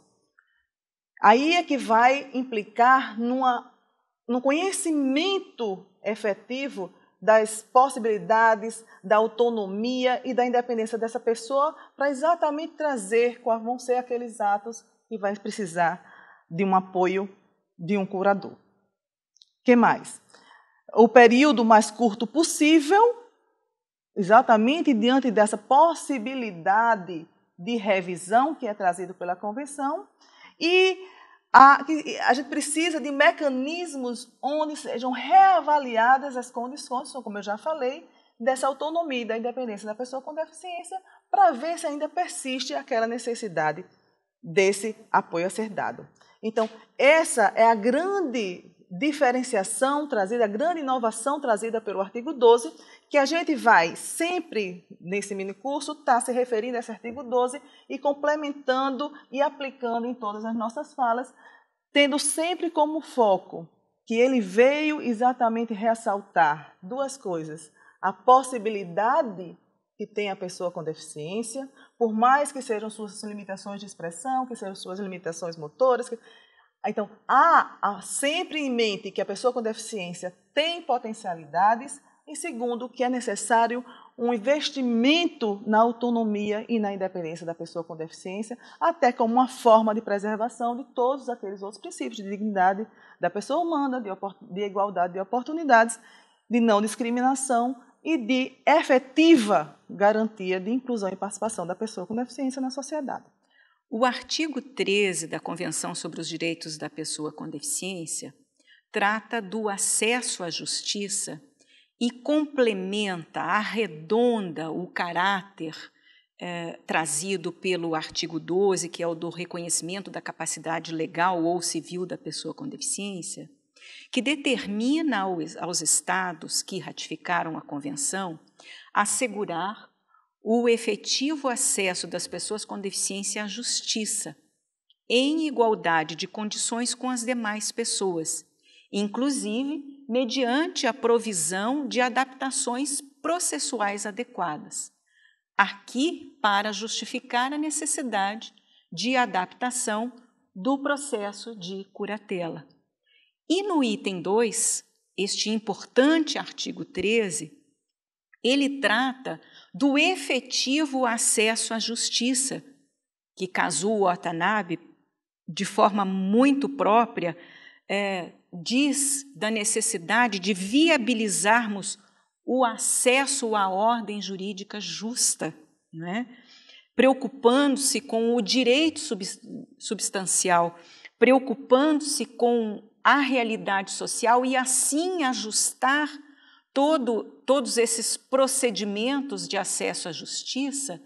Aí é que vai implicar numa, no conhecimento efetivo das possibilidades, da autonomia e da independência dessa pessoa para exatamente trazer quais vão ser aqueles atos que vai precisar de um apoio de um curador. Que mais? O período mais curto possível, exatamente diante dessa possibilidade de revisão que é trazido pela convenção e a, a gente precisa de mecanismos onde sejam reavaliadas as condições, como eu já falei, dessa autonomia e da independência da pessoa com deficiência, para ver se ainda persiste aquela necessidade desse apoio a ser dado. Então, essa é a grande diferenciação trazida, a grande inovação trazida pelo artigo 12, que a gente vai sempre, nesse mini curso, estar tá se referindo a esse artigo 12 e complementando e aplicando em todas as nossas falas, tendo sempre como foco que ele veio exatamente ressaltar duas coisas: a possibilidade que tem a pessoa com deficiência, por mais que sejam suas limitações de expressão, que sejam suas limitações motoras. Que... Então, há, há sempre em mente que a pessoa com deficiência tem potencialidades em segundo, que é necessário um investimento na autonomia e na independência da pessoa com deficiência, até como uma forma de preservação de todos aqueles outros princípios de dignidade da pessoa humana, de, de igualdade de oportunidades, de não discriminação e de efetiva garantia de inclusão e participação da pessoa com deficiência na sociedade. O artigo 13 da Convenção sobre os Direitos da Pessoa com Deficiência trata do acesso à justiça e complementa, arredonda o caráter é, trazido pelo artigo 12, que é o do reconhecimento da capacidade legal ou civil da pessoa com deficiência, que determina aos, aos Estados que ratificaram a Convenção assegurar o efetivo acesso das pessoas com deficiência à justiça, em igualdade de condições com as demais pessoas, inclusive mediante a provisão de adaptações processuais adequadas. Aqui, para justificar a necessidade de adaptação do processo de curatela. E no item 2, este importante artigo 13, ele trata do efetivo acesso à justiça, que Kazuo Watanabe, de forma muito própria, é, diz da necessidade de viabilizarmos o acesso à ordem jurídica justa, né? preocupando-se com o direito substancial, preocupando-se com a realidade social e assim ajustar todo, todos esses procedimentos de acesso à justiça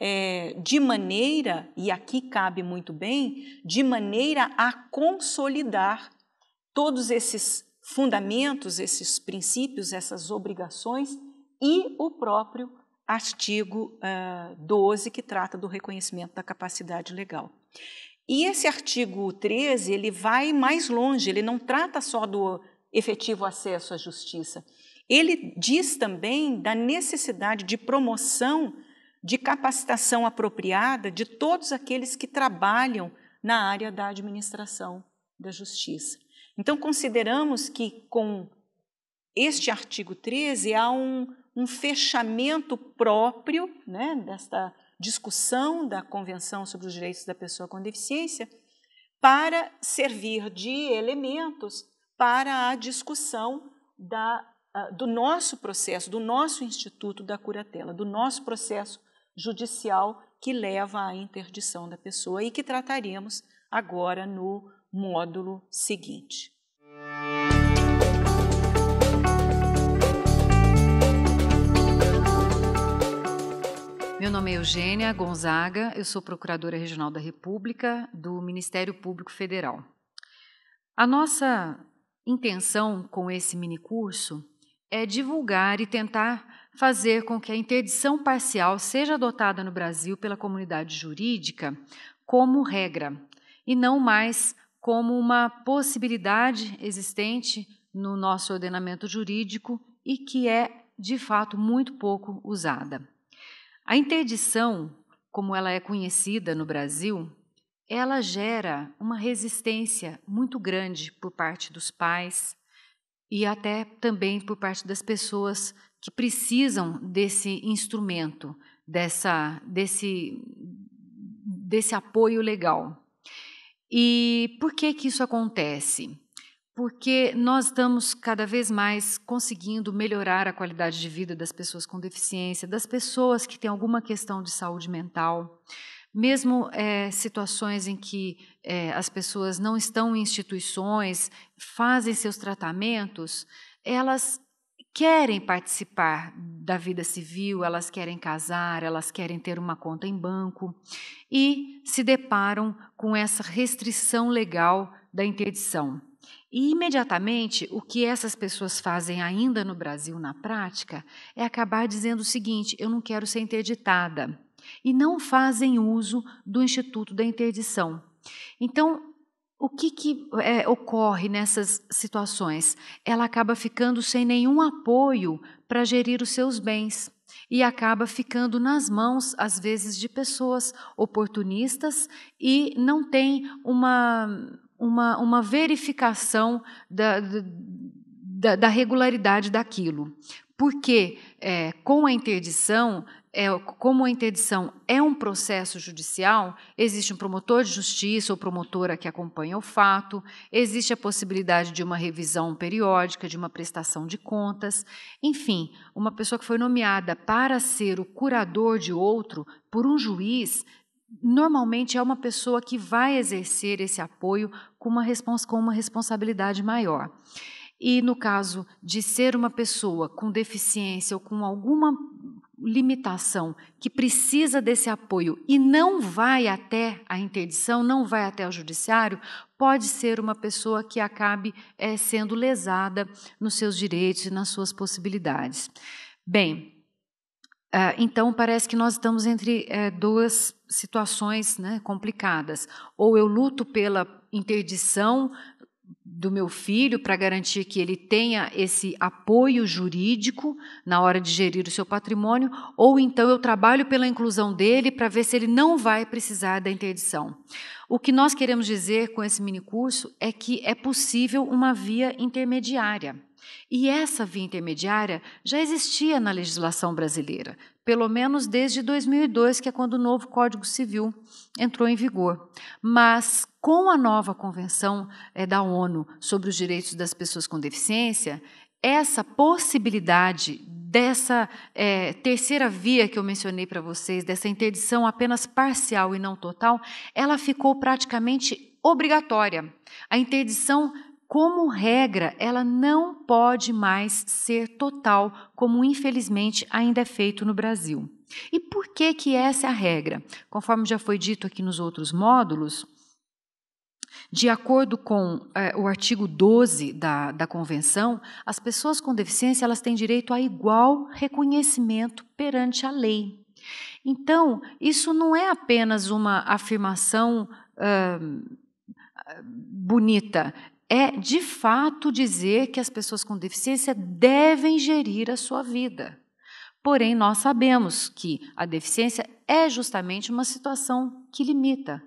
é, de maneira, e aqui cabe muito bem, de maneira a consolidar todos esses fundamentos, esses princípios, essas obrigações e o próprio artigo uh, ah, 12, que trata do reconhecimento da capacidade legal. E esse artigo 13, ele vai mais longe, ele não trata só do efetivo acesso à justiça. Ele diz também da necessidade de promoção de capacitação apropriada de todos aqueles que trabalham na área da administração da justiça. Então, consideramos que com este artigo 13 há um, um fechamento próprio né, desta discussão da Convenção sobre os Direitos da Pessoa com Deficiência para servir de elementos para a discussão da, ah, do nosso processo, do nosso Instituto da Curatela, do nosso processo judicial que leva à interdição da pessoa e que trataremos agora no módulo seguinte. Meu nome é Eugênia Gonzaga, eu sou Procuradora Regional da República do Ministério Público Federal. A nossa intenção com esse minicurso é divulgar e tentar fazer com que a interdição parcial seja adotada no Brasil pela comunidade jurídica como regra e não mais como uma possibilidade existente no nosso ordenamento jurídico e que é, de fato, muito pouco usada. A interdição, como ela é conhecida no Brasil, ela gera uma resistência muito grande por parte dos pais e até também por parte das pessoas que precisam desse instrumento, dessa, desse, desse apoio legal. E por que que isso acontece? Porque nós estamos cada vez mais conseguindo melhorar a qualidade de vida das pessoas com deficiência, das pessoas que têm alguma questão de saúde mental, mesmo é, situações em que é, as pessoas não estão em instituições, fazem seus tratamentos, elas querem participar da vida civil, elas querem casar, elas querem ter uma conta em banco e se deparam com essa restrição legal da interdição. E imediatamente o que essas pessoas fazem ainda no Brasil na prática é acabar dizendo o seguinte: eu não quero ser interditada. E não fazem uso do Instituto da Interdição. Então, o que, que é, ocorre nessas situações? Ela acaba ficando sem nenhum apoio para gerir os seus bens e acaba ficando nas mãos, às vezes, de pessoas oportunistas e não tem uma, uma, uma verificação da, da, da regularidade daquilo. Porque é, com a interdição é, como a interdição é um processo judicial, existe um promotor de justiça ou promotora é que acompanha o fato, existe a possibilidade de uma revisão periódica, de uma prestação de contas, enfim, uma pessoa que foi nomeada para ser o curador de outro por um juiz normalmente é uma pessoa que vai exercer esse apoio com uma, respons com uma responsabilidade maior. E no caso de ser uma pessoa com deficiência ou com alguma limitação, que precisa desse apoio e não vai até a interdição, não vai até o judiciário, pode ser uma pessoa que acabe é, sendo lesada nos seus direitos e nas suas possibilidades. Bem, ah, então parece que nós estamos entre é, duas situações né, complicadas. Ou eu luto pela interdição do meu filho para garantir que ele tenha esse apoio jurídico na hora de gerir o seu patrimônio, ou então eu trabalho pela inclusão dele para ver se ele não vai precisar da interdição. O que nós queremos dizer com esse minicurso é que é possível uma via intermediária. E essa via intermediária já existia na legislação brasileira pelo menos desde 2002, que é quando o novo Código Civil entrou em vigor. Mas com a nova Convenção é, da ONU sobre os Direitos das Pessoas com Deficiência, essa possibilidade dessa é, terceira via que eu mencionei para vocês, dessa interdição apenas parcial e não total, ela ficou praticamente obrigatória. A interdição como regra, ela não pode mais ser total, como infelizmente ainda é feito no Brasil. E por que que essa é a regra? Conforme já foi dito aqui nos outros módulos, de acordo com eh, o artigo 12 da, da Convenção, as pessoas com deficiência elas têm direito a igual reconhecimento perante a lei. Então, isso não é apenas uma afirmação. Uh, bonita, é de fato dizer que as pessoas com deficiência devem gerir a sua vida. Porém, nós sabemos que a deficiência é justamente uma situação que limita,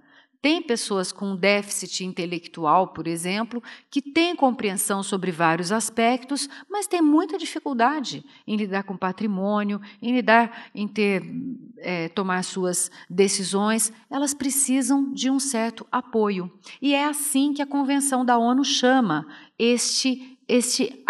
tem pessoas com déficit intelectual, por exemplo, que têm compreensão sobre vários aspectos, mas têm muita dificuldade em lidar com patrimônio, em lidar, em ter, é, tomar suas decisões. Elas precisam de um certo apoio. E é assim que a Convenção da ONU chama este este,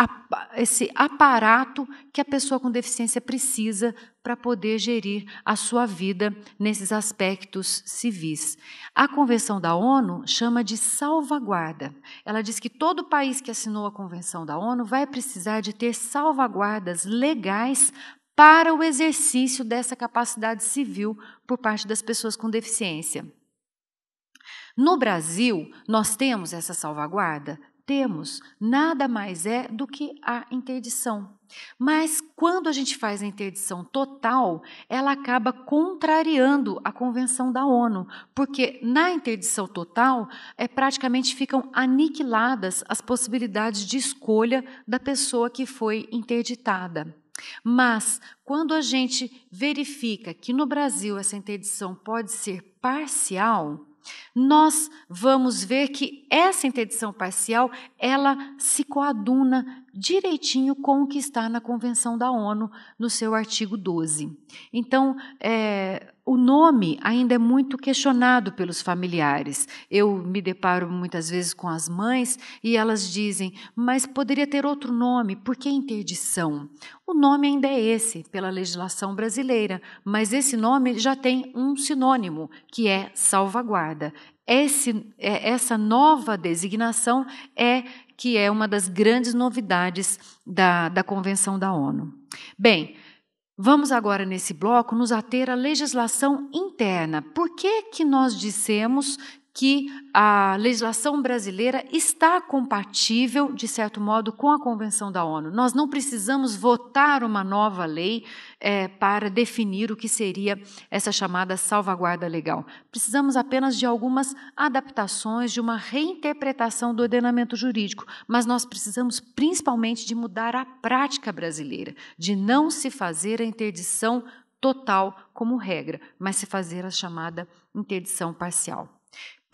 esse aparato que a pessoa com deficiência precisa para poder gerir a sua vida nesses aspectos civis. A Convenção da ONU chama de salvaguarda. Ela diz que todo país que assinou a Convenção da ONU vai precisar de ter salvaguardas legais para o exercício dessa capacidade civil por parte das pessoas com deficiência. No Brasil, nós temos essa salvaguarda? temos nada mais é do que a interdição. Mas quando a gente faz a interdição total, ela acaba contrariando a Convenção da ONU, porque na interdição total é praticamente ficam aniquiladas as possibilidades de escolha da pessoa que foi interditada. Mas quando a gente verifica que no Brasil essa interdição pode ser parcial, nós vamos ver que essa interdição parcial, ela se coaduna direitinho com o que está na Convenção da ONU, no seu artigo 12. Então, é, o nome ainda é muito questionado pelos familiares. Eu me deparo muitas vezes com as mães e elas dizem, mas poderia ter outro nome, por que interdição? O nome ainda é esse, pela legislação brasileira, mas esse nome já tem um sinônimo, que é salvaguarda. Esse, é, essa nova designação é que é uma das grandes novidades da, da Convenção da ONU. Bem, Vamos agora, nesse bloco, nos ater à legislação interna. Por que, que nós dissemos que a legislação brasileira está compatível, de certo modo, com a Convenção da ONU. Nós não precisamos votar uma nova lei é, para definir o que seria essa chamada salvaguarda legal. Precisamos apenas de algumas adaptações, de uma reinterpretação do ordenamento jurídico, mas nós precisamos principalmente de mudar a prática brasileira, de não se fazer a interdição total como regra, mas se fazer a chamada interdição parcial.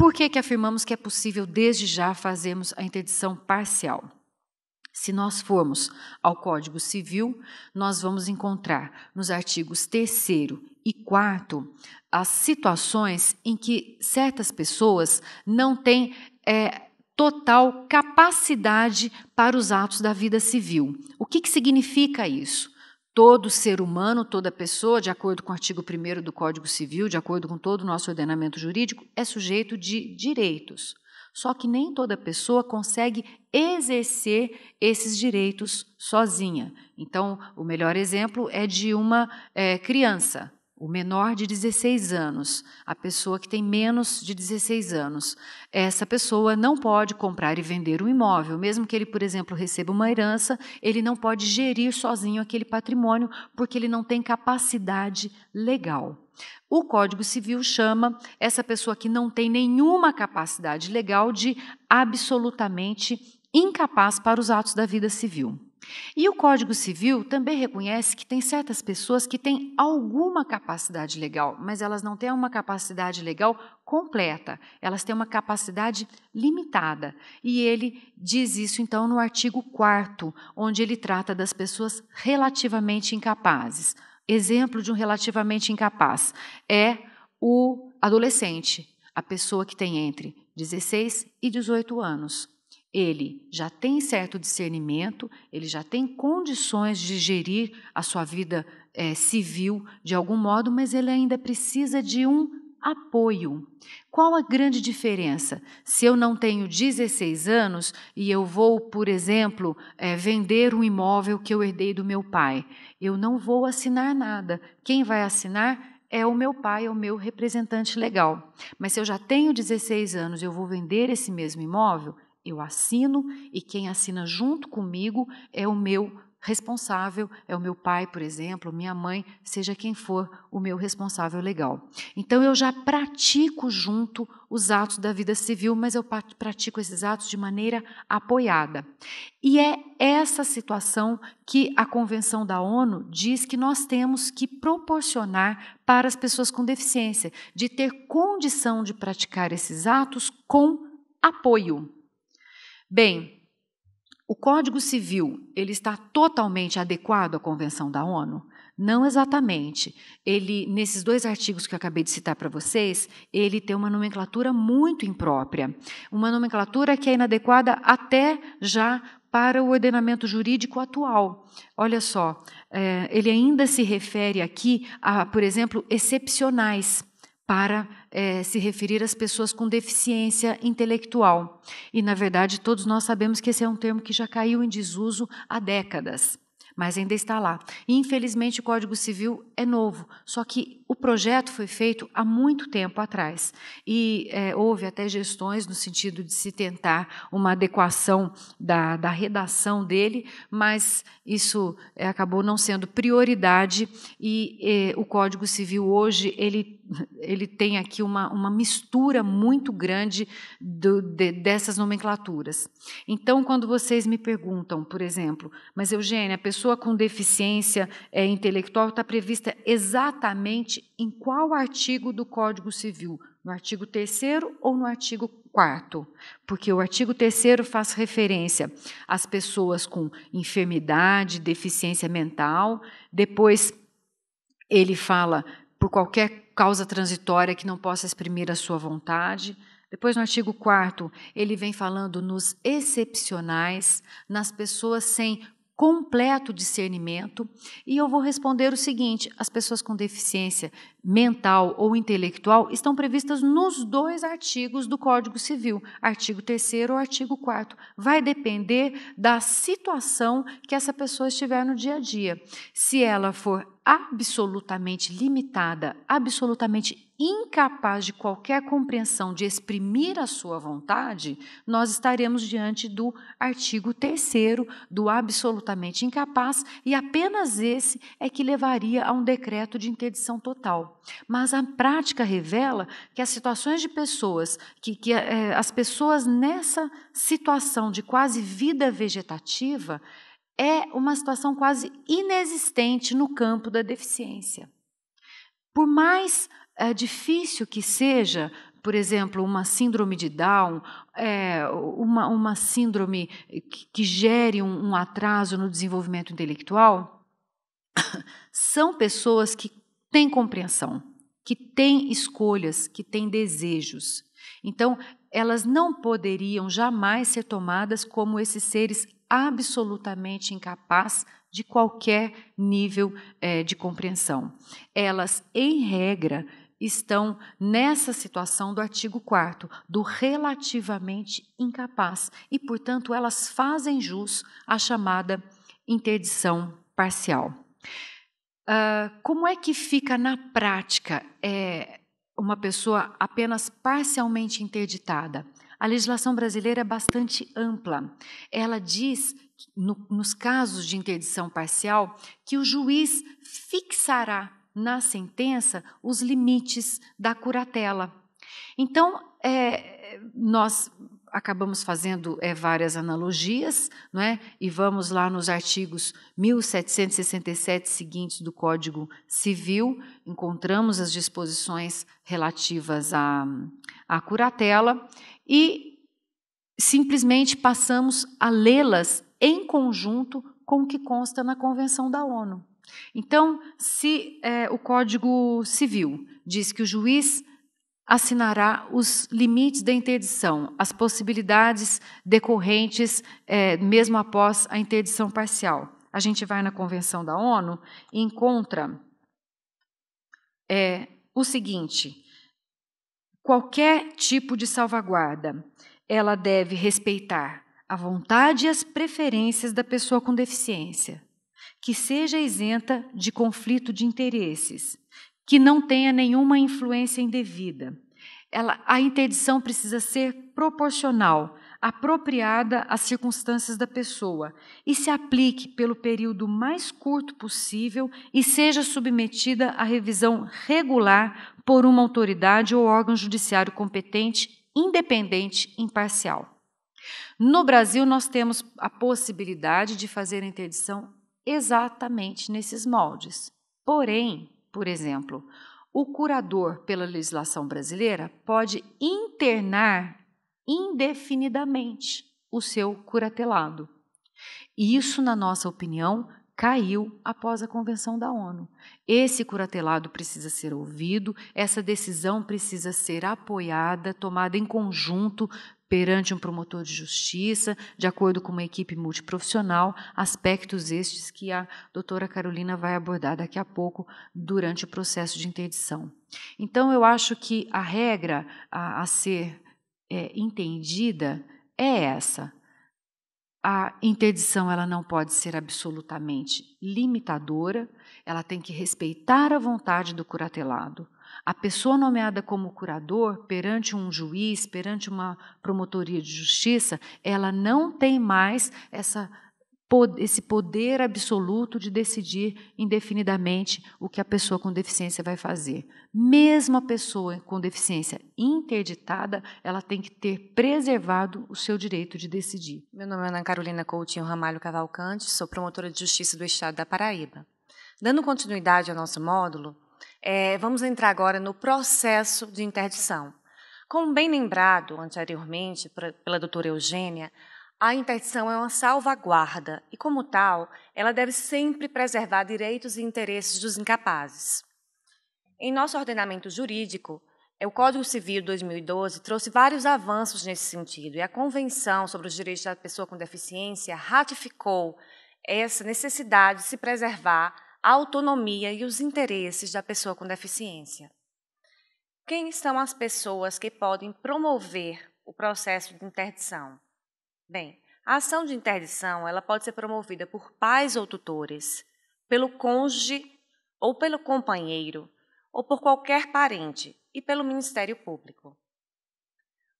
Por que, que afirmamos que é possível desde já fazermos a interdição parcial? Se nós formos ao Código Civil, nós vamos encontrar nos artigos 3 e 4 as situações em que certas pessoas não têm é, total capacidade para os atos da vida civil. O que, que significa isso? Todo ser humano, toda pessoa, de acordo com o artigo 1 do Código Civil, de acordo com todo o nosso ordenamento jurídico, é sujeito de direitos. Só que nem toda pessoa consegue exercer esses direitos sozinha. Então, o melhor exemplo é de uma é, criança o menor de 16 anos, a pessoa que tem menos de 16 anos. Essa pessoa não pode comprar e vender um imóvel, mesmo que ele, por exemplo, receba uma herança, ele não pode gerir sozinho aquele patrimônio, porque ele não tem capacidade legal. O Código Civil chama essa pessoa que não tem nenhuma capacidade legal de absolutamente incapaz para os atos da vida civil. E o Código Civil também reconhece que tem certas pessoas que têm alguma capacidade legal, mas elas não têm uma capacidade legal completa, elas têm uma capacidade limitada. E ele diz isso então no artigo 4, onde ele trata das pessoas relativamente incapazes. Exemplo de um relativamente incapaz é o adolescente, a pessoa que tem entre 16 e 18 anos ele já tem certo discernimento, ele já tem condições de gerir a sua vida é, civil de algum modo, mas ele ainda precisa de um apoio. Qual a grande diferença? Se eu não tenho 16 anos e eu vou, por exemplo, é, vender um imóvel que eu herdei do meu pai, eu não vou assinar nada. Quem vai assinar é o meu pai, é o meu representante legal. Mas se eu já tenho 16 anos e eu vou vender esse mesmo imóvel, eu assino e quem assina junto comigo é o meu responsável, é o meu pai, por exemplo, minha mãe, seja quem for o meu responsável legal. Então eu já pratico junto os atos da vida civil, mas eu pratico esses atos de maneira apoiada. E é essa situação que a Convenção da ONU diz que nós temos que proporcionar para as pessoas com deficiência, de ter condição de praticar esses atos com apoio. Bem, o Código Civil, ele está totalmente adequado à Convenção da ONU? Não exatamente. Ele, nesses dois artigos que eu acabei de citar para vocês, ele tem uma nomenclatura muito imprópria, uma nomenclatura que é inadequada até já para o ordenamento jurídico atual. Olha só, é, ele ainda se refere aqui a, por exemplo, excepcionais para é, se referir às pessoas com deficiência intelectual. E, na verdade, todos nós sabemos que esse é um termo que já caiu em desuso há décadas, mas ainda está lá. E, infelizmente, o Código Civil é novo, só que o projeto foi feito há muito tempo atrás. E é, houve até gestões no sentido de se tentar uma adequação da, da redação dele, mas isso é, acabou não sendo prioridade e o Código Civil hoje ele ele tem aqui uma, uma mistura muito grande do, de, dessas nomenclaturas. Então, quando vocês me perguntam, por exemplo, mas Eugênia, a pessoa com deficiência é, intelectual está prevista exatamente em qual artigo do Código Civil? No artigo 3 ou no artigo 4? Porque o artigo 3 faz referência às pessoas com enfermidade, deficiência mental, depois ele fala por qualquer causa transitória que não possa exprimir a sua vontade. Depois, no artigo 4, ele vem falando nos excepcionais, nas pessoas sem completo discernimento. E eu vou responder o seguinte: as pessoas com deficiência mental ou intelectual estão previstas nos dois artigos do Código Civil, artigo 3 ou artigo 4. Vai depender da situação que essa pessoa estiver no dia a dia. Se ela for absolutamente limitada, absolutamente incapaz de qualquer compreensão de exprimir a sua vontade, nós estaremos diante do artigo 3 do absolutamente incapaz, e apenas esse é que levaria a um decreto de interdição total. Mas a prática revela que as situações de pessoas, que, que é, as pessoas nessa situação de quase vida vegetativa, é uma situação quase inexistente no campo da deficiência. Por mais é, difícil que seja, por exemplo, uma síndrome de Down, é, uma, uma, síndrome que, que gere um, um atraso no desenvolvimento intelectual, são pessoas que têm compreensão, que têm escolhas, que têm desejos. Então, elas não poderiam jamais ser tomadas como esses seres absolutamente incapaz de qualquer nível é, de compreensão. Elas, em regra, estão nessa situação do artigo 4 do relativamente incapaz, e, portanto, elas fazem jus à chamada interdição parcial. Uh, como é que fica na prática é, uma pessoa apenas parcialmente interditada? A legislação brasileira é bastante ampla. Ela diz, no, nos casos de interdição parcial, que o juiz fixará na sentença os limites da curatela. Então, é, nós acabamos fazendo é, várias analogias, não é? e vamos lá nos artigos 1767 seguintes do Código Civil, encontramos as disposições relativas à, à curatela, e simplesmente passamos a lê-las em conjunto com o que consta na Convenção da ONU. Então, se é, o Código Civil diz que o juiz assinará os limites da interdição, as possibilidades decorrentes, é, mesmo após a interdição parcial. A gente vai na Convenção da ONU e encontra é, o seguinte: qualquer tipo de salvaguarda. Ela deve respeitar a vontade e as preferências da pessoa com deficiência, que seja isenta de conflito de interesses, que não tenha nenhuma influência indevida. Ela, a interdição precisa ser proporcional apropriada às circunstâncias da pessoa e se aplique pelo período mais curto possível e seja submetida à revisão regular por uma autoridade ou órgão judiciário competente, independente, imparcial. No Brasil, nós temos a possibilidade de fazer a interdição exatamente nesses moldes. Porém, por exemplo, o curador, pela legislação brasileira, pode internar indefinidamente o seu curatelado. E isso, na nossa opinião, caiu após a Convenção da ONU. Esse curatelado precisa ser ouvido, essa decisão precisa ser apoiada, tomada em conjunto perante um promotor de justiça, de acordo com uma equipe multiprofissional, aspectos estes que a doutora Carolina vai abordar daqui a pouco durante o processo de interdição. Então, eu acho que a regra a, a ser é, entendida é essa. A interdição ela não pode ser absolutamente limitadora, ela tem que respeitar a vontade do curatelado. A pessoa nomeada como curador perante um juiz, perante uma promotoria de justiça, ela não tem mais essa esse poder absoluto de decidir indefinidamente o que a pessoa com deficiência vai fazer. Mesmo a pessoa com deficiência interditada, ela tem que ter preservado o seu direito de decidir. Meu nome é Ana Carolina Coutinho Ramalho Cavalcante, sou promotora de justiça do Estado da Paraíba. Dando continuidade ao nosso módulo, é, vamos entrar agora no processo de interdição. Como bem lembrado anteriormente pela doutora Eugênia, a interdição é uma salvaguarda e, como tal, ela deve sempre preservar direitos e interesses dos incapazes. Em nosso ordenamento jurídico, é o Código Civil 2012 trouxe vários avanços nesse sentido e a Convenção sobre os Direitos da Pessoa com Deficiência ratificou essa necessidade de se preservar a autonomia e os interesses da pessoa com deficiência. Quem são as pessoas que podem promover o processo de interdição? Bem, a ação de interdição ela pode ser promovida por pais ou tutores, pelo cônjuge ou pelo companheiro, ou por qualquer parente e pelo Ministério Público.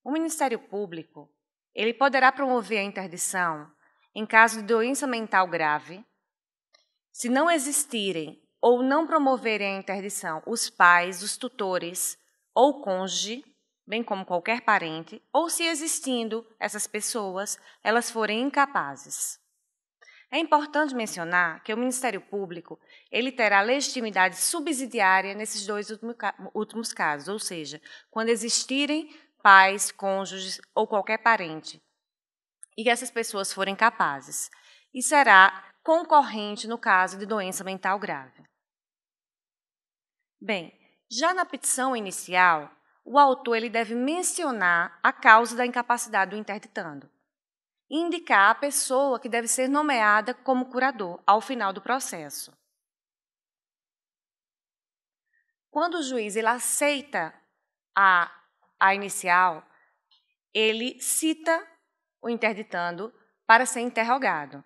O Ministério Público ele poderá promover a interdição em caso de doença mental grave, se não existirem ou não promoverem a interdição os pais, os tutores ou cônjuge, bem como qualquer parente, ou se existindo essas pessoas, elas forem incapazes. É importante mencionar que o Ministério Público ele terá legitimidade subsidiária nesses dois últimos casos, ou seja, quando existirem pais, cônjuges ou qualquer parente, e essas pessoas forem capazes, e será concorrente no caso de doença mental grave. Bem, já na petição inicial, o autor ele deve mencionar a causa da incapacidade do interditando e indicar a pessoa que deve ser nomeada como curador ao final do processo. Quando o juiz ele aceita a, a inicial, ele cita o interditando para ser interrogado.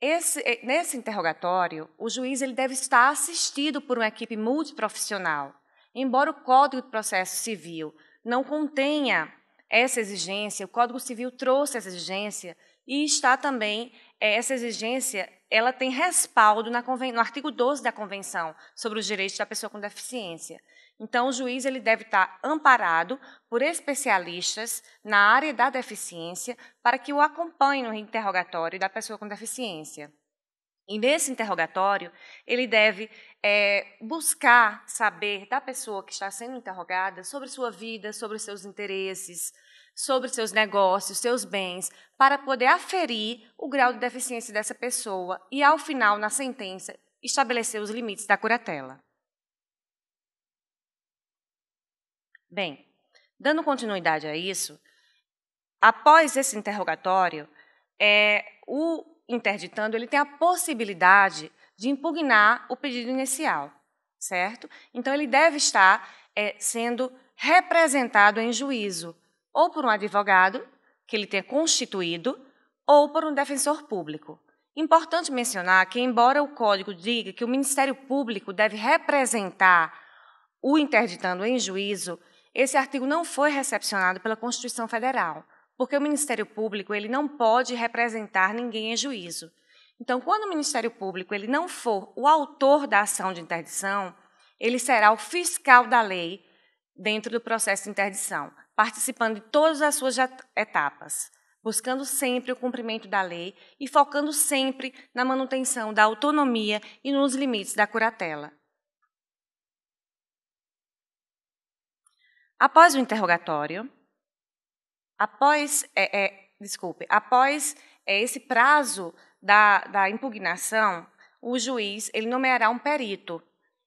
Esse, nesse interrogatório, o juiz ele deve estar assistido por uma equipe multiprofissional Embora o Código de Processo Civil não contenha essa exigência, o Código Civil trouxe essa exigência e está também eh, essa exigência, ela tem respaldo no artigo 12 da Convenção sobre os Direitos da Pessoa com Deficiência. Então, o juiz ele deve estar amparado por especialistas na área da deficiência para que o acompanhe no interrogatório da pessoa com deficiência. E nesse interrogatório, ele deve é, buscar saber da pessoa que está sendo interrogada sobre sua vida, sobre seus interesses, sobre seus negócios, seus bens, para poder aferir o grau de deficiência dessa pessoa e, ao final, na sentença, estabelecer os limites da curatela. Bem, dando continuidade a isso, após esse interrogatório, é, o interditando, ele tem a possibilidade de impugnar o pedido inicial, certo? Então, ele deve estar é, sendo representado em juízo, ou por um advogado que ele tenha constituído, ou por um defensor público. Importante mencionar que, embora o código diga que o Ministério Público deve representar o interditando em juízo, esse artigo não foi recepcionado pela Constituição Federal porque o Ministério Público ele não pode representar ninguém em juízo. Então, quando o Ministério Público ele não for o autor da ação de interdição, ele será o fiscal da lei dentro do processo de interdição, participando de todas as suas etapas, buscando sempre o cumprimento da lei e focando sempre na manutenção da autonomia e nos limites da curatela. Após o interrogatório, Após, é, é, desculpe, após é, esse prazo da, da impugnação, o juiz ele nomeará um perito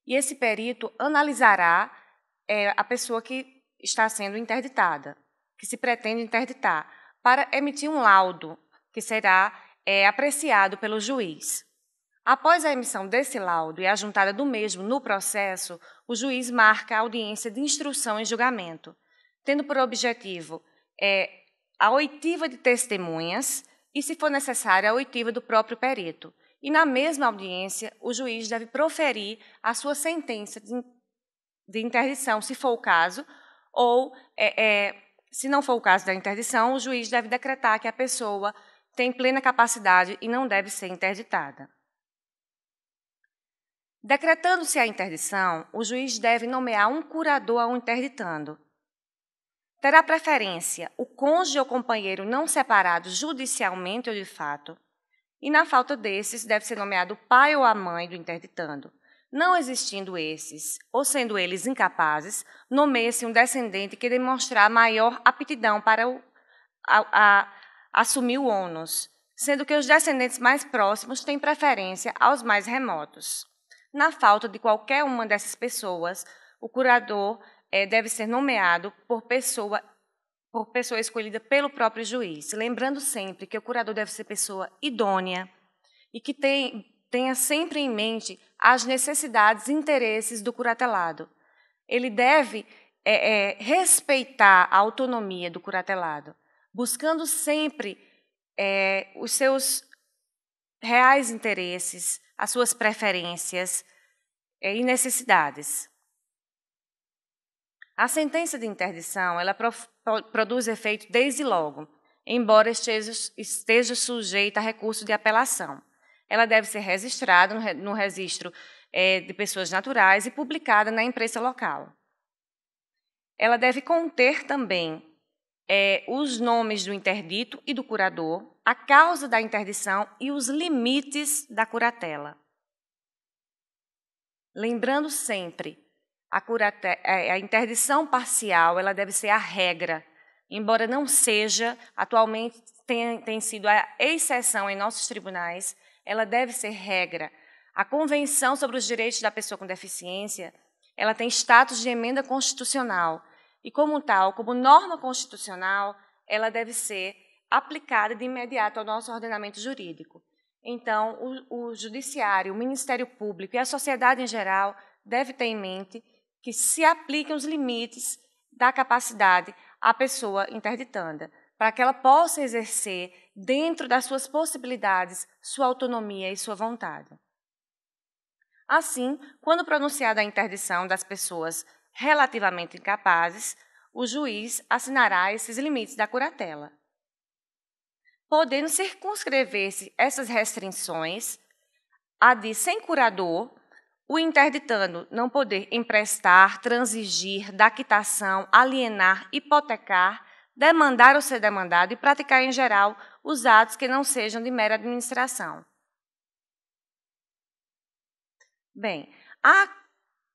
e esse perito analisará é, a pessoa que está sendo interditada, que se pretende interditar, para emitir um laudo que será é, apreciado pelo juiz. Após a emissão desse laudo e a juntada do mesmo no processo, o juiz marca a audiência de instrução e julgamento, tendo por objetivo é, a oitiva de testemunhas e, se for necessário, a oitiva do próprio perito. E, na mesma audiência, o juiz deve proferir a sua sentença de interdição, se for o caso, ou, é, é, se não for o caso da interdição, o juiz deve decretar que a pessoa tem plena capacidade e não deve ser interditada. Decretando-se a interdição, o juiz deve nomear um curador ao interditando, terá preferência o cônjuge ou companheiro não separado judicialmente ou de fato, e na falta desses deve ser nomeado o pai ou a mãe do interditando. Não existindo esses, ou sendo eles incapazes, nomeia-se um descendente que demonstrar maior aptidão para o, a, a, assumir o ônus, sendo que os descendentes mais próximos têm preferência aos mais remotos. Na falta de qualquer uma dessas pessoas, o curador é, deve ser nomeado por pessoa por pessoa escolhida pelo próprio juiz. Lembrando sempre que o curador deve ser pessoa idônea e que tem, tenha sempre em mente as necessidades e interesses do curatelado. Ele deve é, é, respeitar a autonomia do curatelado, buscando sempre é, os seus reais interesses, as suas preferências é, e necessidades. A sentença de interdição ela pro, pro, produz efeito desde logo, embora esteja, esteja sujeita a recurso de apelação. Ela deve ser registrada no, no registro é, de pessoas naturais e publicada na imprensa local. Ela deve conter também é, os nomes do interdito e do curador, a causa da interdição e os limites da curatela. Lembrando sempre a, é, é, a interdição parcial ela deve ser a regra, embora não seja, atualmente tem, tem sido a exceção em nossos tribunais, ela deve ser regra. A Convenção sobre os Direitos da Pessoa com Deficiência ela tem status de emenda constitucional e, como tal, como norma constitucional, ela deve ser aplicada de imediato ao nosso ordenamento jurídico. Então, o, o judiciário, o Ministério Público e a sociedade em geral deve ter em mente que se apliquem os limites da capacidade à pessoa interditanda, para que ela possa exercer, dentro das suas possibilidades, sua autonomia e sua vontade. Assim, quando pronunciada a interdição das pessoas relativamente incapazes, o juiz assinará esses limites da curatela. Podendo circunscrever-se essas restrições, a de sem curador o interditando não poder emprestar, transigir, dar quitação, alienar, hipotecar, demandar ou ser demandado e praticar em geral os atos que não sejam de mera administração. Bem, a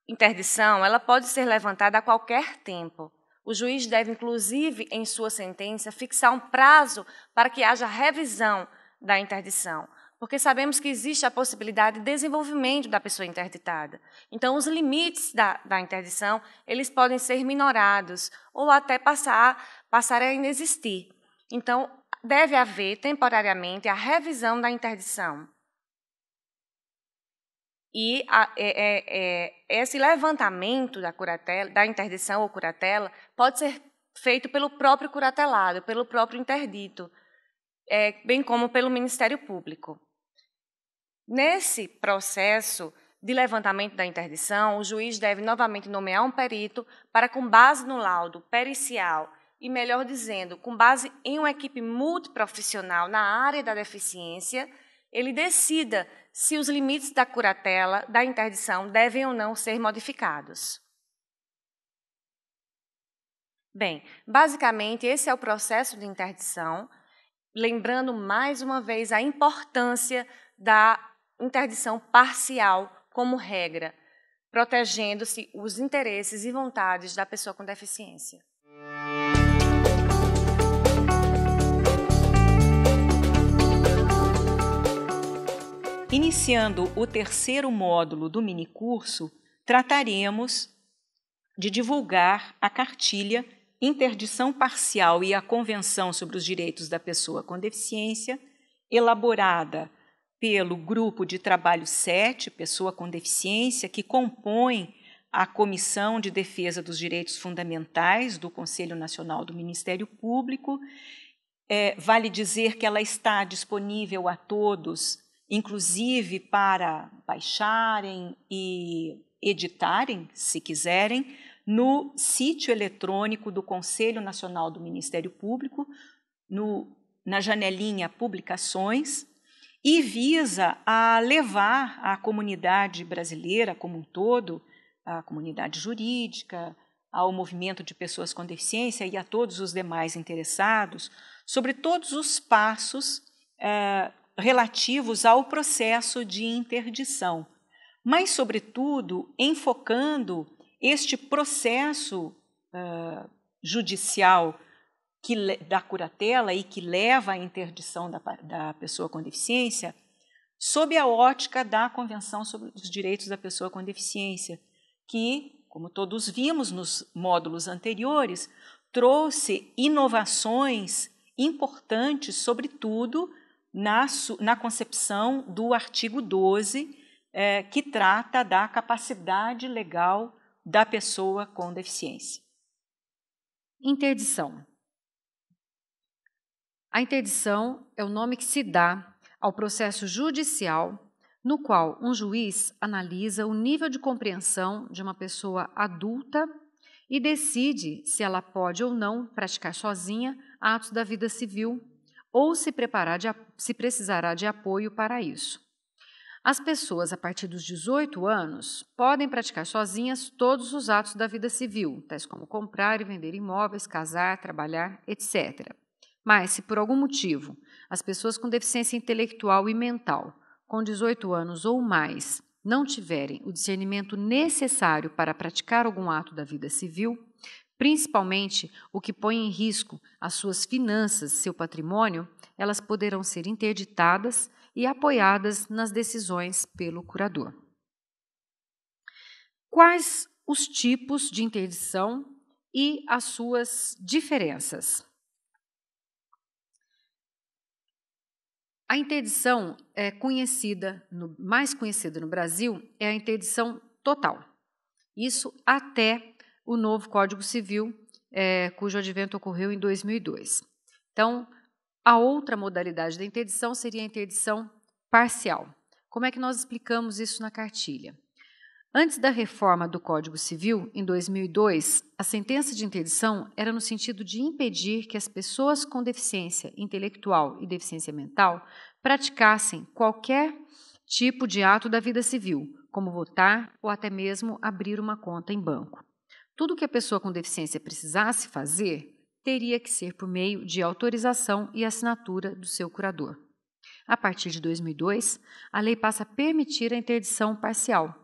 interdição ela pode ser levantada a qualquer tempo. O juiz deve, inclusive, em sua sentença, fixar um prazo para que haja revisão da interdição porque sabemos que existe a possibilidade de desenvolvimento da pessoa interditada. Então, os limites da, da interdição, eles podem ser minorados ou até passar, passar a inexistir. Então, deve haver temporariamente a revisão da interdição. E a, é, é, é esse levantamento da, curatela, da interdição ou curatela pode ser feito pelo próprio curatelado, pelo próprio interdito, é, bem como pelo Ministério Público. Nesse processo de levantamento da interdição, o juiz deve novamente nomear um perito para, com base no laudo pericial e, melhor dizendo, com base em uma equipe multiprofissional na área da deficiência, ele decida se os limites da curatela, da interdição, devem ou não ser modificados. Bem, basicamente esse é o processo de interdição, lembrando mais uma vez a importância da interdição parcial como regra, protegendo-se os interesses e vontades da pessoa com deficiência. Iniciando o terceiro módulo do minicurso, trataremos de divulgar a cartilha Interdição Parcial e a Convenção sobre os Direitos da Pessoa com Deficiência, elaborada pelo grupo de trabalho 7, pessoa com deficiência, que compõe a Comissão de Defesa dos Direitos Fundamentais do Conselho Nacional do Ministério Público. É, vale dizer que ela está disponível a todos, inclusive para baixarem e editarem, se quiserem, no sítio eletrônico do Conselho Nacional do Ministério Público, no, na janelinha Publicações, e visa a levar a comunidade brasileira como um todo, a comunidade jurídica, ao movimento de pessoas com deficiência e a todos os demais interessados sobre todos os passos é, relativos ao processo de interdição, mas, sobretudo, enfocando este processo é, judicial que, da curatela e que leva à interdição da, da pessoa com deficiência, sob a ótica da Convenção sobre os Direitos da Pessoa com Deficiência, que, como todos vimos nos módulos anteriores, trouxe inovações importantes, sobretudo na, na concepção do artigo 12, é, eh, que trata da capacidade legal da pessoa com deficiência. Interdição. A interdição é o nome que se dá ao processo judicial no qual um juiz analisa o nível de compreensão de uma pessoa adulta e decide se ela pode ou não praticar sozinha atos da vida civil ou se, preparar de, se precisará de apoio para isso. As pessoas a partir dos 18 anos podem praticar sozinhas todos os atos da vida civil, tais como comprar e vender imóveis, casar, trabalhar, etc. Mas, se por algum motivo as pessoas com deficiência intelectual e mental, com 18 anos ou mais, não tiverem o discernimento necessário para praticar algum ato da vida civil, principalmente o que põe em risco as suas finanças, seu patrimônio, elas poderão ser interditadas e apoiadas nas decisões pelo curador. Quais os tipos de interdição e as suas diferenças? A interdição é conhecida, no, mais conhecida no Brasil, é a interdição total. Isso até o novo Código Civil, é, cujo advento ocorreu em 2002. Então, a outra modalidade da interdição seria a interdição parcial. Como é que nós explicamos isso na cartilha? Antes da reforma do Código Civil, em 2002, a sentença de interdição era no sentido de impedir que as pessoas com deficiência intelectual e deficiência mental praticassem qualquer tipo de ato da vida civil, como votar ou até mesmo abrir uma conta em banco. Tudo que a pessoa com deficiência precisasse fazer teria que ser por meio de autorização e assinatura do seu curador. A partir de 2002, a lei passa a permitir a interdição parcial,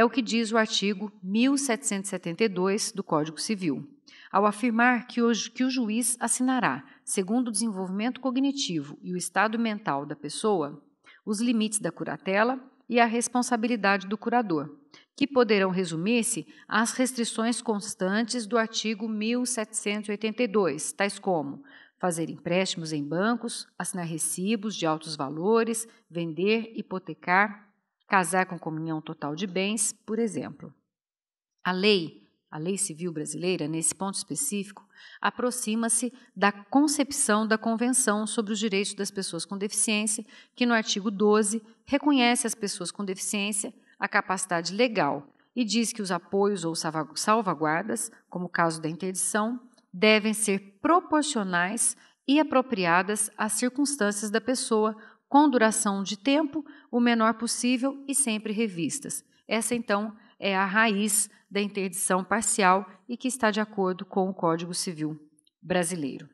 é o que diz o artigo 1772 do Código Civil, ao afirmar que, hoje, que o juiz assinará, segundo o desenvolvimento cognitivo e o estado mental da pessoa, os limites da curatela e a responsabilidade do curador, que poderão resumir-se às restrições constantes do artigo 1782, tais como fazer empréstimos em bancos, assinar recibos de altos valores, vender, hipotecar, casar com comunhão total de bens, por exemplo. A lei, a lei civil brasileira, nesse ponto específico, aproxima-se da concepção da Convenção sobre os Direitos das Pessoas com Deficiência, que no artigo 12 reconhece às pessoas com deficiência a capacidade legal e diz que os apoios ou salvaguardas, como o caso da interdição, devem ser proporcionais e apropriadas às circunstâncias da pessoa com duração de tempo, o menor possível e sempre revistas. Essa, então, é a raiz da interdição parcial e que está de acordo com o Código Civil brasileiro.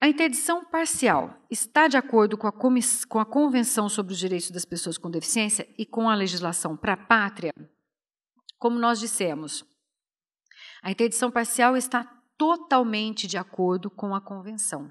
A interdição parcial está de acordo com a, com a, Convenção sobre os Direitos das Pessoas com Deficiência e com a legislação para a pátria? Como nós dissemos, a interdição parcial está totalmente de acordo com a Convenção.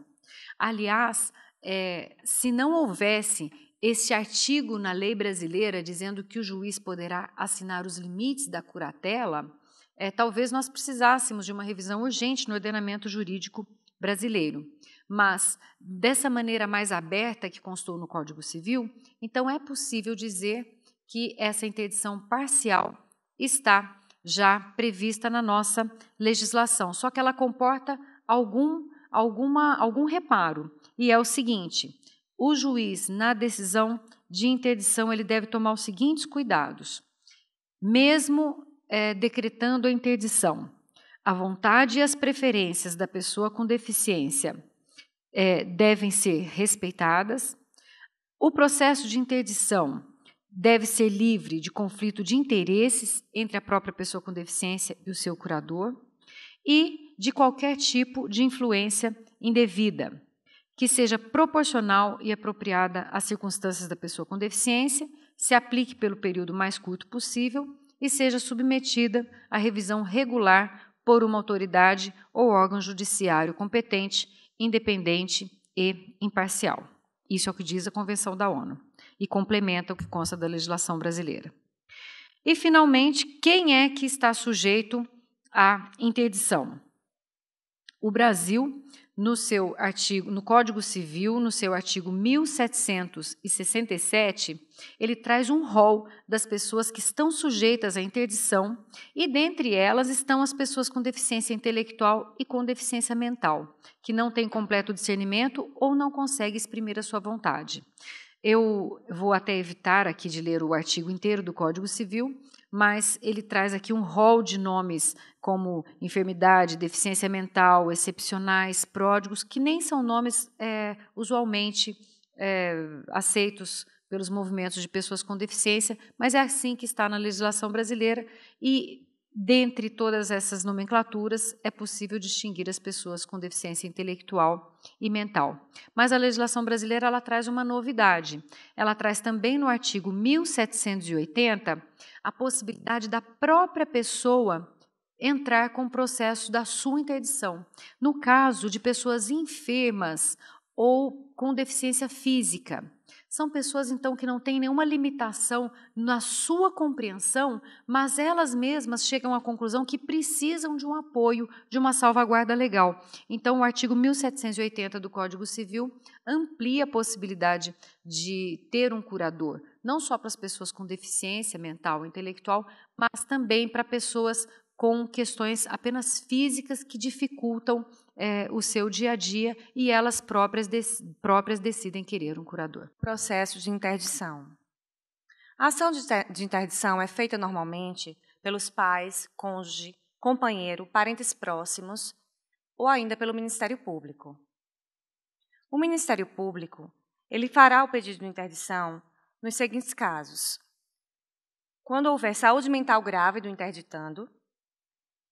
Aliás, é, se não houvesse este artigo na lei brasileira dizendo que o juiz poderá assinar os limites da curatela, é, talvez nós precisássemos de uma revisão urgente no ordenamento jurídico brasileiro. Mas, dessa maneira mais aberta que constou no Código Civil, então é possível dizer que essa interdição parcial está já prevista na nossa legislação, só que ela comporta algum, alguma, algum reparo e é o seguinte: o juiz, na decisão de interdição, ele deve tomar os seguintes cuidados. Mesmo é, decretando a interdição, a vontade e as preferências da pessoa com deficiência é, devem ser respeitadas. O processo de interdição deve ser livre de conflito de interesses entre a própria pessoa com deficiência e o seu curador e de qualquer tipo de influência indevida que seja proporcional e apropriada às circunstâncias da pessoa com deficiência, se aplique pelo período mais curto possível e seja submetida à revisão regular por uma autoridade ou órgão judiciário competente, independente e imparcial. Isso é o que diz a Convenção da ONU e complementa o que consta da legislação brasileira. E, finalmente, quem é que está sujeito à interdição? O Brasil no seu artigo, no Código Civil, no seu artigo 1767, ele traz um rol das pessoas que estão sujeitas à interdição e dentre elas estão as pessoas com deficiência intelectual e com deficiência mental, que não têm completo discernimento ou não conseguem exprimir a sua vontade. Eu vou até evitar aqui de ler o artigo inteiro do Código Civil, mas ele traz aqui um rol de nomes como enfermidade, deficiência mental, excepcionais, pródigos, que nem são nomes é, usualmente é, aceitos pelos movimentos de pessoas com deficiência, mas é assim que está na legislação brasileira e Dentre todas essas nomenclaturas, é possível distinguir as pessoas com deficiência intelectual e mental. Mas a legislação brasileira ela traz uma novidade. Ela traz também no artigo 1780 a possibilidade da própria pessoa entrar com o processo da sua interdição, no caso de pessoas enfermas ou com deficiência física. São pessoas, então, que não têm nenhuma limitação na sua compreensão, mas elas mesmas chegam à conclusão que precisam de um apoio, de uma salvaguarda legal. Então, o artigo 1780 do Código Civil amplia a possibilidade de ter um curador, não só para as pessoas com deficiência mental ou intelectual, mas também para pessoas com questões apenas físicas que dificultam é, o seu dia a dia e elas próprias, próprias decidem querer um curador. Processo de interdição. A ação de interdição é feita normalmente pelos pais, cônjuge, companheiro, parentes próximos ou ainda pelo Ministério Público. O Ministério Público ele fará o pedido de interdição nos seguintes casos: quando houver saúde mental grave do interditando,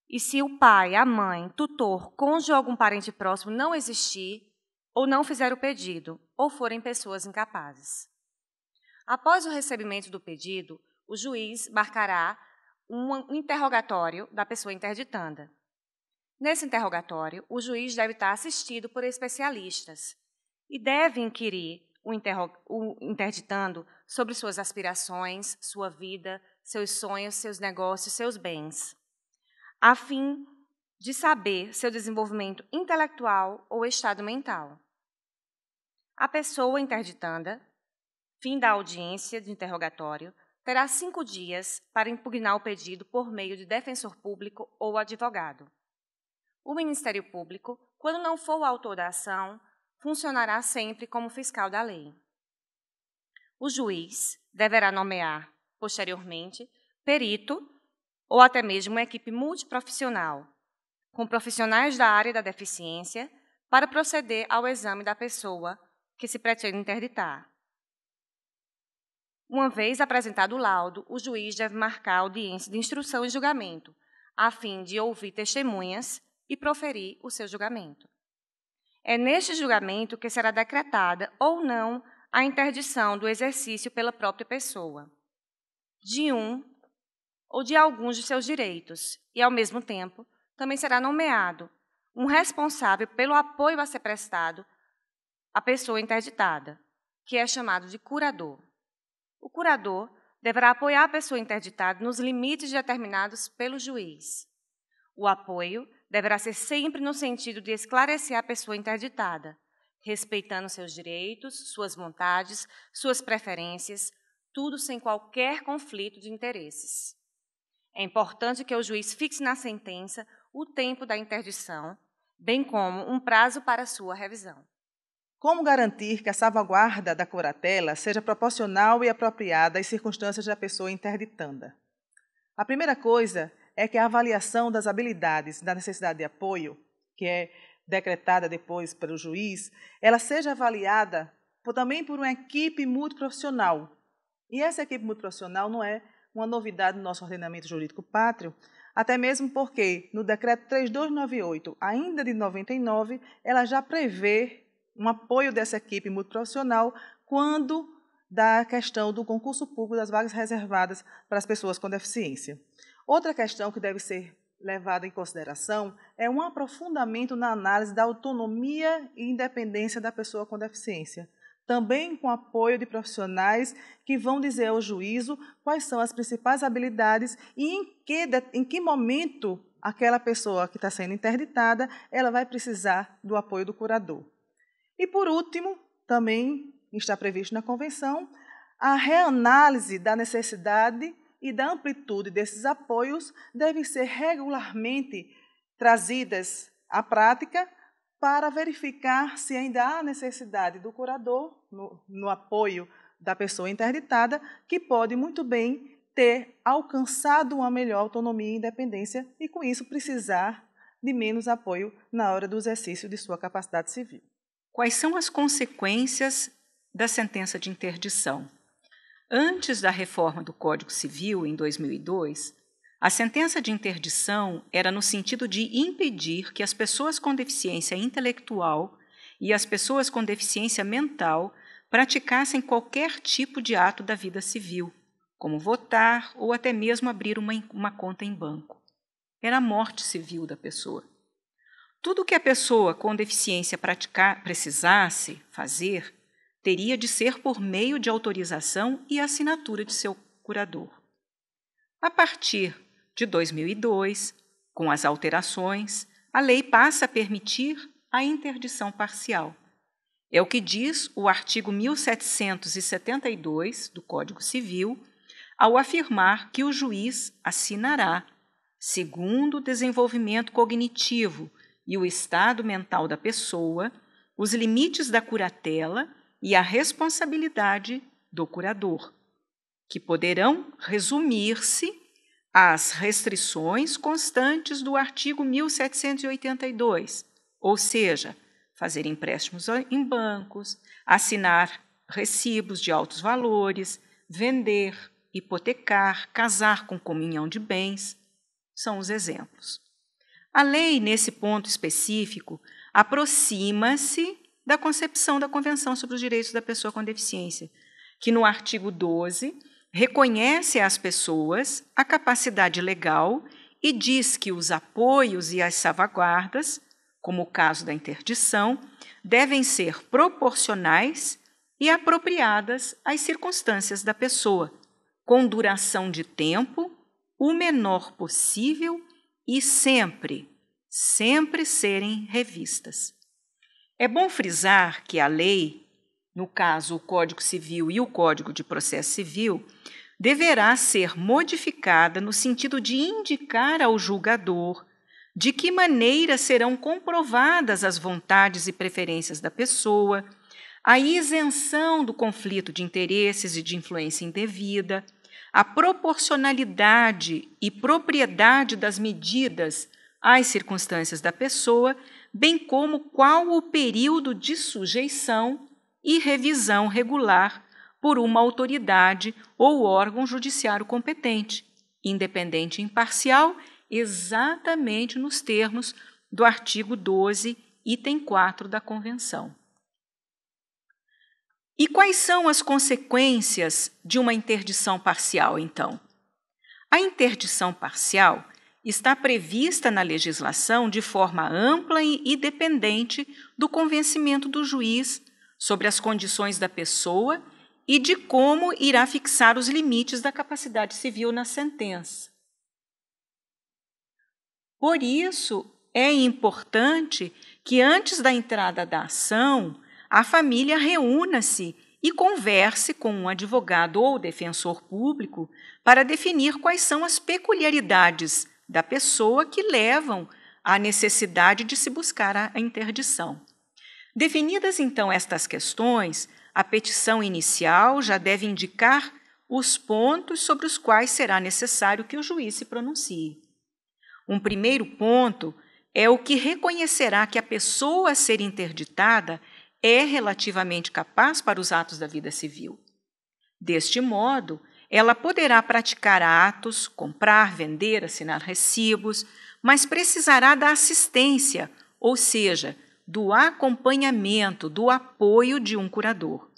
e se o pai, a mãe, tutor, cônjuge ou algum parente próximo não existir ou não fizer o pedido, ou forem pessoas incapazes. Após o recebimento do pedido, o juiz marcará um interrogatório da pessoa interditanda. Nesse interrogatório, o juiz deve estar assistido por especialistas e deve inquirir o, o, interditando sobre suas aspirações, sua vida, seus sonhos, seus negócios, seus bens a fim de saber seu desenvolvimento intelectual ou estado mental. A pessoa interditada, fim da audiência de interrogatório, terá cinco dias para impugnar o pedido por meio de defensor público ou advogado. O Ministério Público, quando não for o autor da ação, funcionará sempre como fiscal da lei. O juiz deverá nomear, posteriormente, perito ou até mesmo uma equipe multiprofissional, com profissionais da área da deficiência, para proceder ao exame da pessoa que se pretende interditar. Uma vez apresentado o laudo, o juiz deve marcar audiência de instrução e julgamento, a fim de ouvir testemunhas e proferir o seu julgamento. É neste julgamento que será decretada ou não a interdição do exercício pela própria pessoa, de um ou de alguns de seus direitos, e, ao mesmo tempo, também será nomeado um responsável pelo apoio a ser prestado à pessoa interditada, que é chamado de curador. O curador deverá apoiar a pessoa interditada nos limites determinados pelo juiz. O apoio deverá ser sempre no sentido de esclarecer a pessoa interditada, respeitando seus direitos, suas vontades, suas preferências, tudo sem qualquer conflito de interesses. É importante que o juiz fixe na sentença o tempo da interdição, bem como um prazo para sua revisão. Como garantir que a salvaguarda da curatela seja proporcional e apropriada às circunstâncias da pessoa interditanda? A primeira coisa é que a avaliação das habilidades da necessidade de apoio, que é decretada depois pelo juiz, ela seja avaliada por, também por uma equipe multiprofissional. E essa equipe multiprofissional não é uma novidade no nosso ordenamento jurídico pátrio, até mesmo porque no decreto 3298, ainda de 99, ela já prevê um apoio dessa equipe multiprofissional quando da questão do concurso público das vagas reservadas para as pessoas com deficiência. Outra questão que deve ser levada em consideração é um aprofundamento na análise da autonomia e independência da pessoa com deficiência também com apoio de profissionais que vão dizer ao juízo quais são as principais habilidades e em que, em que momento aquela pessoa que está sendo interditada ela vai precisar do apoio do curador. E por último, também está previsto na convenção a reanálise da necessidade e da amplitude desses apoios devem ser regularmente trazidas à prática para verificar se ainda há necessidade do curador, no, no apoio da pessoa interditada, que pode muito bem ter alcançado uma melhor autonomia e independência e, com isso, precisar de menos apoio na hora do exercício de sua capacidade civil. Quais são as consequências da sentença de interdição? Antes da reforma do Código Civil, em 2002, a sentença de interdição era no sentido de impedir que as pessoas com deficiência intelectual e as pessoas com deficiência mental praticassem qualquer tipo de ato da vida civil, como votar ou até mesmo abrir uma, uma conta em banco. Era a morte civil da pessoa. Tudo que a pessoa com deficiência praticar, precisasse fazer teria de ser por meio de autorização e assinatura de seu curador. A partir de 2002, com as alterações, a lei passa a permitir a interdição parcial. É o que diz o artigo 1772 do Código Civil, ao afirmar que o juiz assinará, segundo o desenvolvimento cognitivo e o estado mental da pessoa, os limites da curatela e a responsabilidade do curador, que poderão resumir-se às restrições constantes do artigo 1782, ou seja, fazer empréstimos em bancos, assinar recibos de altos valores, vender, hipotecar, casar com comunhão de bens, são os exemplos. A lei, nesse ponto específico, aproxima-se da concepção da Convenção sobre os Direitos da Pessoa com Deficiência, que no artigo 12 reconhece às pessoas a capacidade legal e diz que os apoios e as salvaguardas, como o caso da interdição, devem ser proporcionais e apropriadas às circunstâncias da pessoa, com duração de tempo o menor possível e sempre, sempre serem revistas. É bom frisar que a lei no caso o Código Civil e o Código de Processo Civil, deverá ser modificada no sentido de indicar ao julgador de que maneira serão comprovadas as vontades e preferências da pessoa, a isenção do conflito de interesses e de influência indevida, a proporcionalidade e propriedade das medidas às circunstâncias da pessoa, bem como qual o período de sujeição e revisão regular por uma autoridade ou órgão judiciário competente, independente e imparcial, exatamente nos termos do artigo 12, item 4 da Convenção. E quais são as consequências de uma interdição parcial, então? A interdição parcial está prevista na legislação de forma ampla e independente do convencimento do juiz sobre as condições da pessoa e de como irá fixar os limites da capacidade civil na sentença. Por isso, é importante que antes da entrada da ação, a família reúna-se e converse com um advogado ou defensor público para definir quais são as peculiaridades da pessoa que levam à necessidade de se buscar a interdição. Definidas então estas questões, a petição inicial já deve indicar os pontos sobre os quais será necessário que o juiz se pronuncie. Um primeiro ponto é o que reconhecerá que a pessoa a ser interditada é relativamente capaz para os atos da vida civil. Deste modo, ela poderá praticar atos, comprar, vender, assinar recibos, mas precisará da assistência, ou seja, do acompanhamento, do apoio de um curador.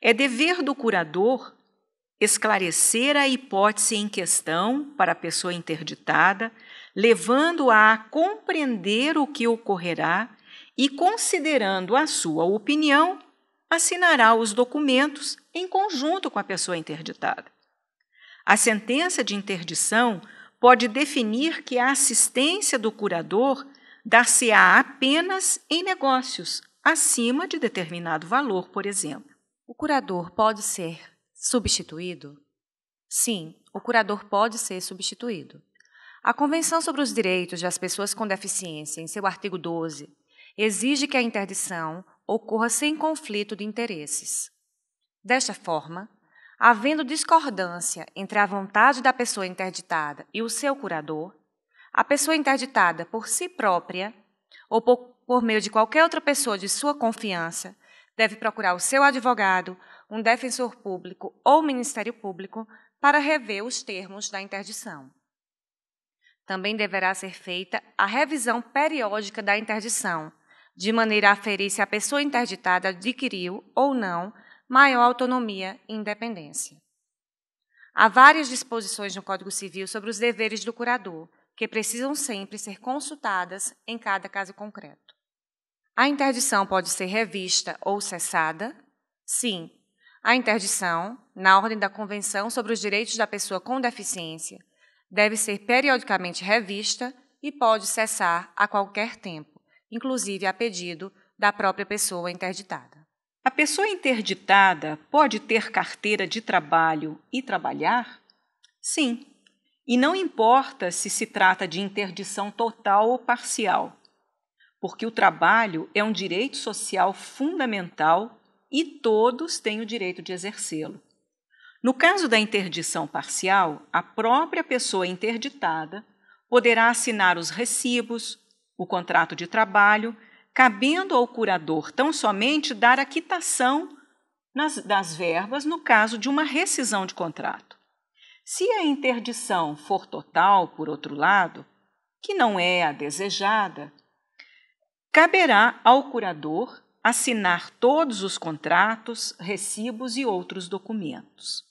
É dever do curador esclarecer a hipótese em questão para a pessoa interditada, levando-a a compreender o que ocorrerá e, considerando a sua opinião, assinará os documentos em conjunto com a pessoa interditada. A sentença de interdição pode definir que a assistência do curador dar-se-á apenas em negócios acima de determinado valor, por exemplo. O curador pode ser substituído? Sim, o curador pode ser substituído. A Convenção sobre os Direitos das Pessoas com Deficiência, em seu artigo 12, exige que a interdição ocorra sem conflito de interesses. Desta forma, havendo discordância entre a vontade da pessoa interditada e o seu curador, a pessoa interditada por si própria ou por, por meio de qualquer outra pessoa de sua confiança deve procurar o seu advogado, um defensor público ou Ministério Público para rever os termos da interdição. Também deverá ser feita a revisão periódica da interdição, de maneira a aferir se a pessoa interditada adquiriu ou não maior autonomia e independência. Há várias disposições no Código Civil sobre os deveres do curador, que precisam sempre ser consultadas em cada caso concreto. A interdição pode ser revista ou cessada? Sim. A interdição, na ordem da Convenção sobre os Direitos da Pessoa com Deficiência, deve ser periodicamente revista e pode cessar a qualquer tempo, inclusive a pedido da própria pessoa interditada. A pessoa interditada pode ter carteira de trabalho e trabalhar? Sim, e não importa se se trata de interdição total ou parcial, porque o trabalho é um direito social fundamental e todos têm o direito de exercê-lo. No caso da interdição parcial, a própria pessoa interditada poderá assinar os recibos, o contrato de trabalho, cabendo ao curador tão somente dar a quitação nas, das verbas no caso de uma rescisão de contrato. Se a interdição for total, por outro lado, que não é a desejada, caberá ao curador assinar todos os contratos, recibos e outros documentos.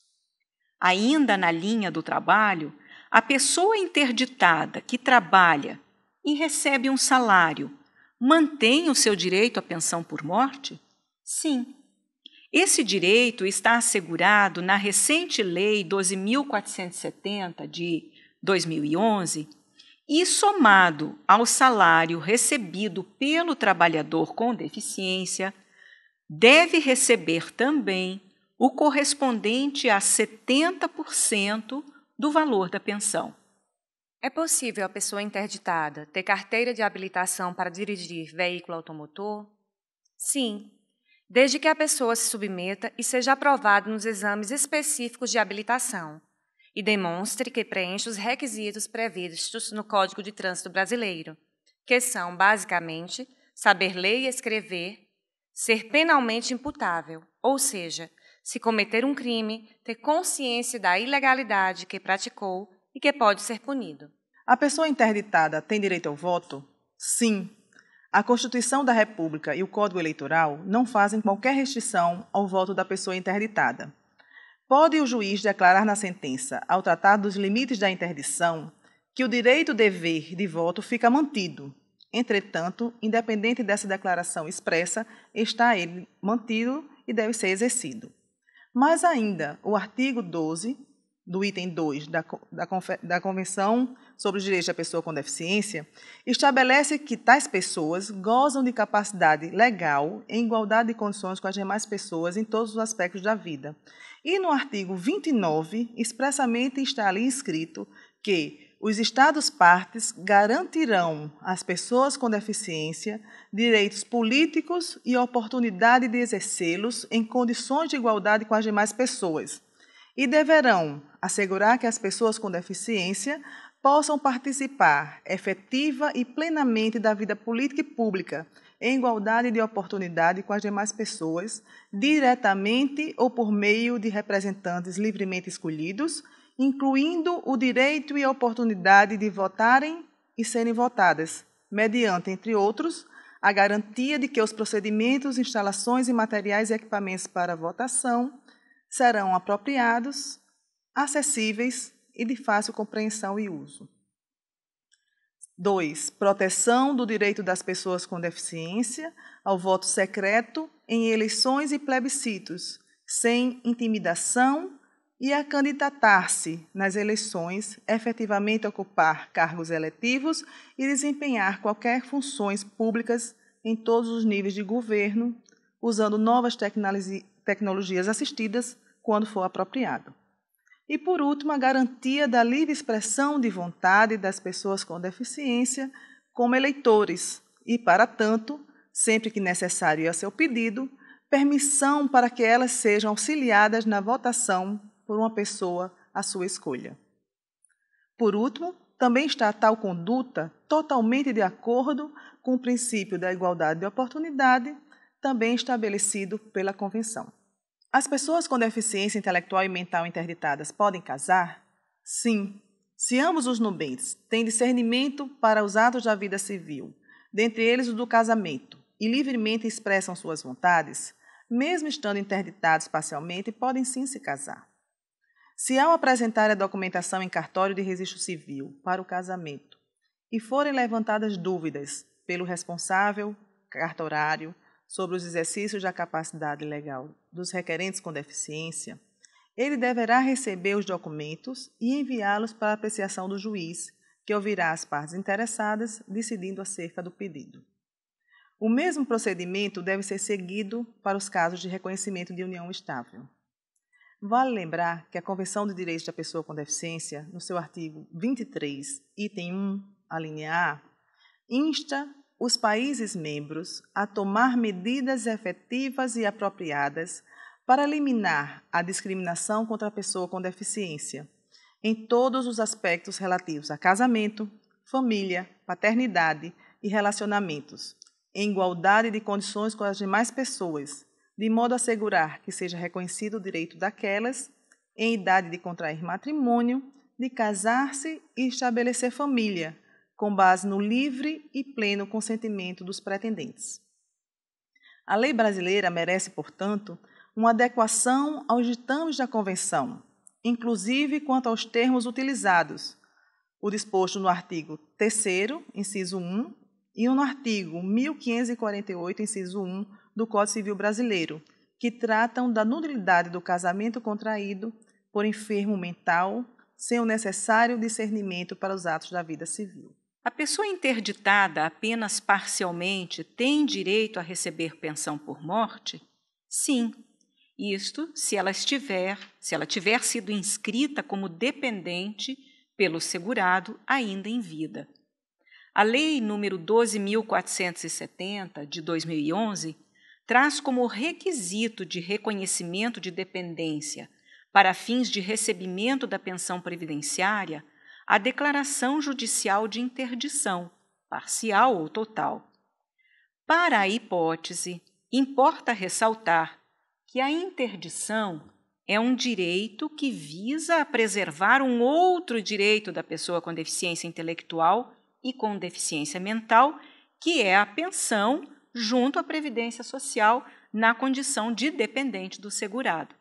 Ainda na linha do trabalho, a pessoa interditada que trabalha e recebe um salário mantém o seu direito à pensão por morte? Sim, esse direito está assegurado na recente Lei 12.470 de 2011 e, somado ao salário recebido pelo trabalhador com deficiência, deve receber também o correspondente a 70% do valor da pensão. É possível a pessoa interditada ter carteira de habilitação para dirigir veículo automotor? Sim, desde que a pessoa se submeta e seja aprovada nos exames específicos de habilitação e demonstre que preenche os requisitos previstos no Código de Trânsito Brasileiro, que são, basicamente, saber ler e escrever, ser penalmente imputável, ou seja, se cometer um crime, ter consciência da ilegalidade que praticou e que pode ser punido. A pessoa interditada tem direito ao voto? Sim, a Constituição da República e o Código Eleitoral não fazem qualquer restrição ao voto da pessoa interditada. Pode o juiz declarar na sentença, ao tratar dos limites da interdição, que o direito-dever de voto fica mantido. Entretanto, independente dessa declaração expressa, está ele mantido e deve ser exercido. Mais ainda, o artigo 12 do item 2 da, da, da Convenção sobre os direitos da pessoa com deficiência, estabelece que tais pessoas gozam de capacidade legal em igualdade de condições com as demais pessoas em todos os aspectos da vida. E no artigo 29, expressamente está ali escrito que os Estados partes garantirão às pessoas com deficiência direitos políticos e oportunidade de exercê-los em condições de igualdade com as demais pessoas, e deverão assegurar que as pessoas com deficiência possam participar efetiva e plenamente da vida política e pública, em igualdade de oportunidade com as demais pessoas, diretamente ou por meio de representantes livremente escolhidos, incluindo o direito e a oportunidade de votarem e serem votadas, mediante, entre outros, a garantia de que os procedimentos, instalações e materiais e equipamentos para votação serão apropriados, acessíveis e de fácil compreensão e uso. 2. Proteção do direito das pessoas com deficiência ao voto secreto em eleições e plebiscitos, sem intimidação e a candidatar-se nas eleições, efetivamente ocupar cargos eletivos e desempenhar qualquer funções públicas em todos os níveis de governo, usando novas tecnologias assistidas quando for apropriado. E, por último, a garantia da livre expressão de vontade das pessoas com deficiência como eleitores e, para tanto, sempre que necessário e a seu pedido, permissão para que elas sejam auxiliadas na votação por uma pessoa à sua escolha. Por último, também está tal conduta totalmente de acordo com o princípio da igualdade de oportunidade, também estabelecido pela Convenção. As pessoas com deficiência intelectual e mental interditadas podem casar? Sim, se ambos os nubentes têm discernimento para os atos da vida civil, dentre eles o do casamento, e livremente expressam suas vontades, mesmo estando interditados parcialmente, podem sim se casar. Se ao apresentar a documentação em cartório de registro civil para o casamento e forem levantadas dúvidas pelo responsável cartorário sobre os exercícios da capacidade legal dos requerentes com deficiência, ele deverá receber os documentos e enviá-los para apreciação do juiz, que ouvirá as partes interessadas, decidindo acerca do pedido. O mesmo procedimento deve ser seguido para os casos de reconhecimento de união estável. Vale lembrar que a Convenção de Direitos da Pessoa com Deficiência, no seu artigo 23, item 1, alínea A, insta os países membros a tomar medidas efetivas e apropriadas para eliminar a discriminação contra a pessoa com deficiência, em todos os aspectos relativos a casamento, família, paternidade e relacionamentos, em igualdade de condições com as demais pessoas, de modo a assegurar que seja reconhecido o direito daquelas, em idade de contrair matrimônio, de casar-se e estabelecer família, com base no livre e pleno consentimento dos pretendentes. A lei brasileira merece, portanto, uma adequação aos ditames da Convenção, inclusive quanto aos termos utilizados, o disposto no artigo 3, inciso 1, e no artigo 1548, inciso 1, do Código Civil Brasileiro, que tratam da nulidade do casamento contraído por enfermo mental, sem o necessário discernimento para os atos da vida civil. A pessoa interditada apenas parcialmente tem direito a receber pensão por morte? Sim. Isto se ela estiver, se ela tiver sido inscrita como dependente pelo segurado ainda em vida. A Lei nº 12.470, de 2011, traz como requisito de reconhecimento de dependência para fins de recebimento da pensão previdenciária a declaração judicial de interdição, parcial ou total. Para a hipótese, importa ressaltar que a interdição é um direito que visa preservar um outro direito da pessoa com deficiência intelectual e com deficiência mental, que é a pensão junto à previdência social na condição de dependente do segurado.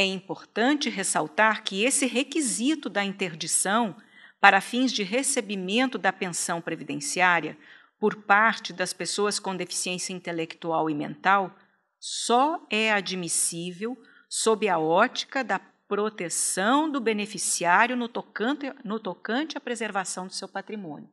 É importante ressaltar que esse requisito da interdição, para fins de recebimento da pensão previdenciária, por parte das pessoas com deficiência intelectual e mental, só é admissível sob a ótica da proteção do beneficiário no tocante, no tocante à preservação do seu patrimônio.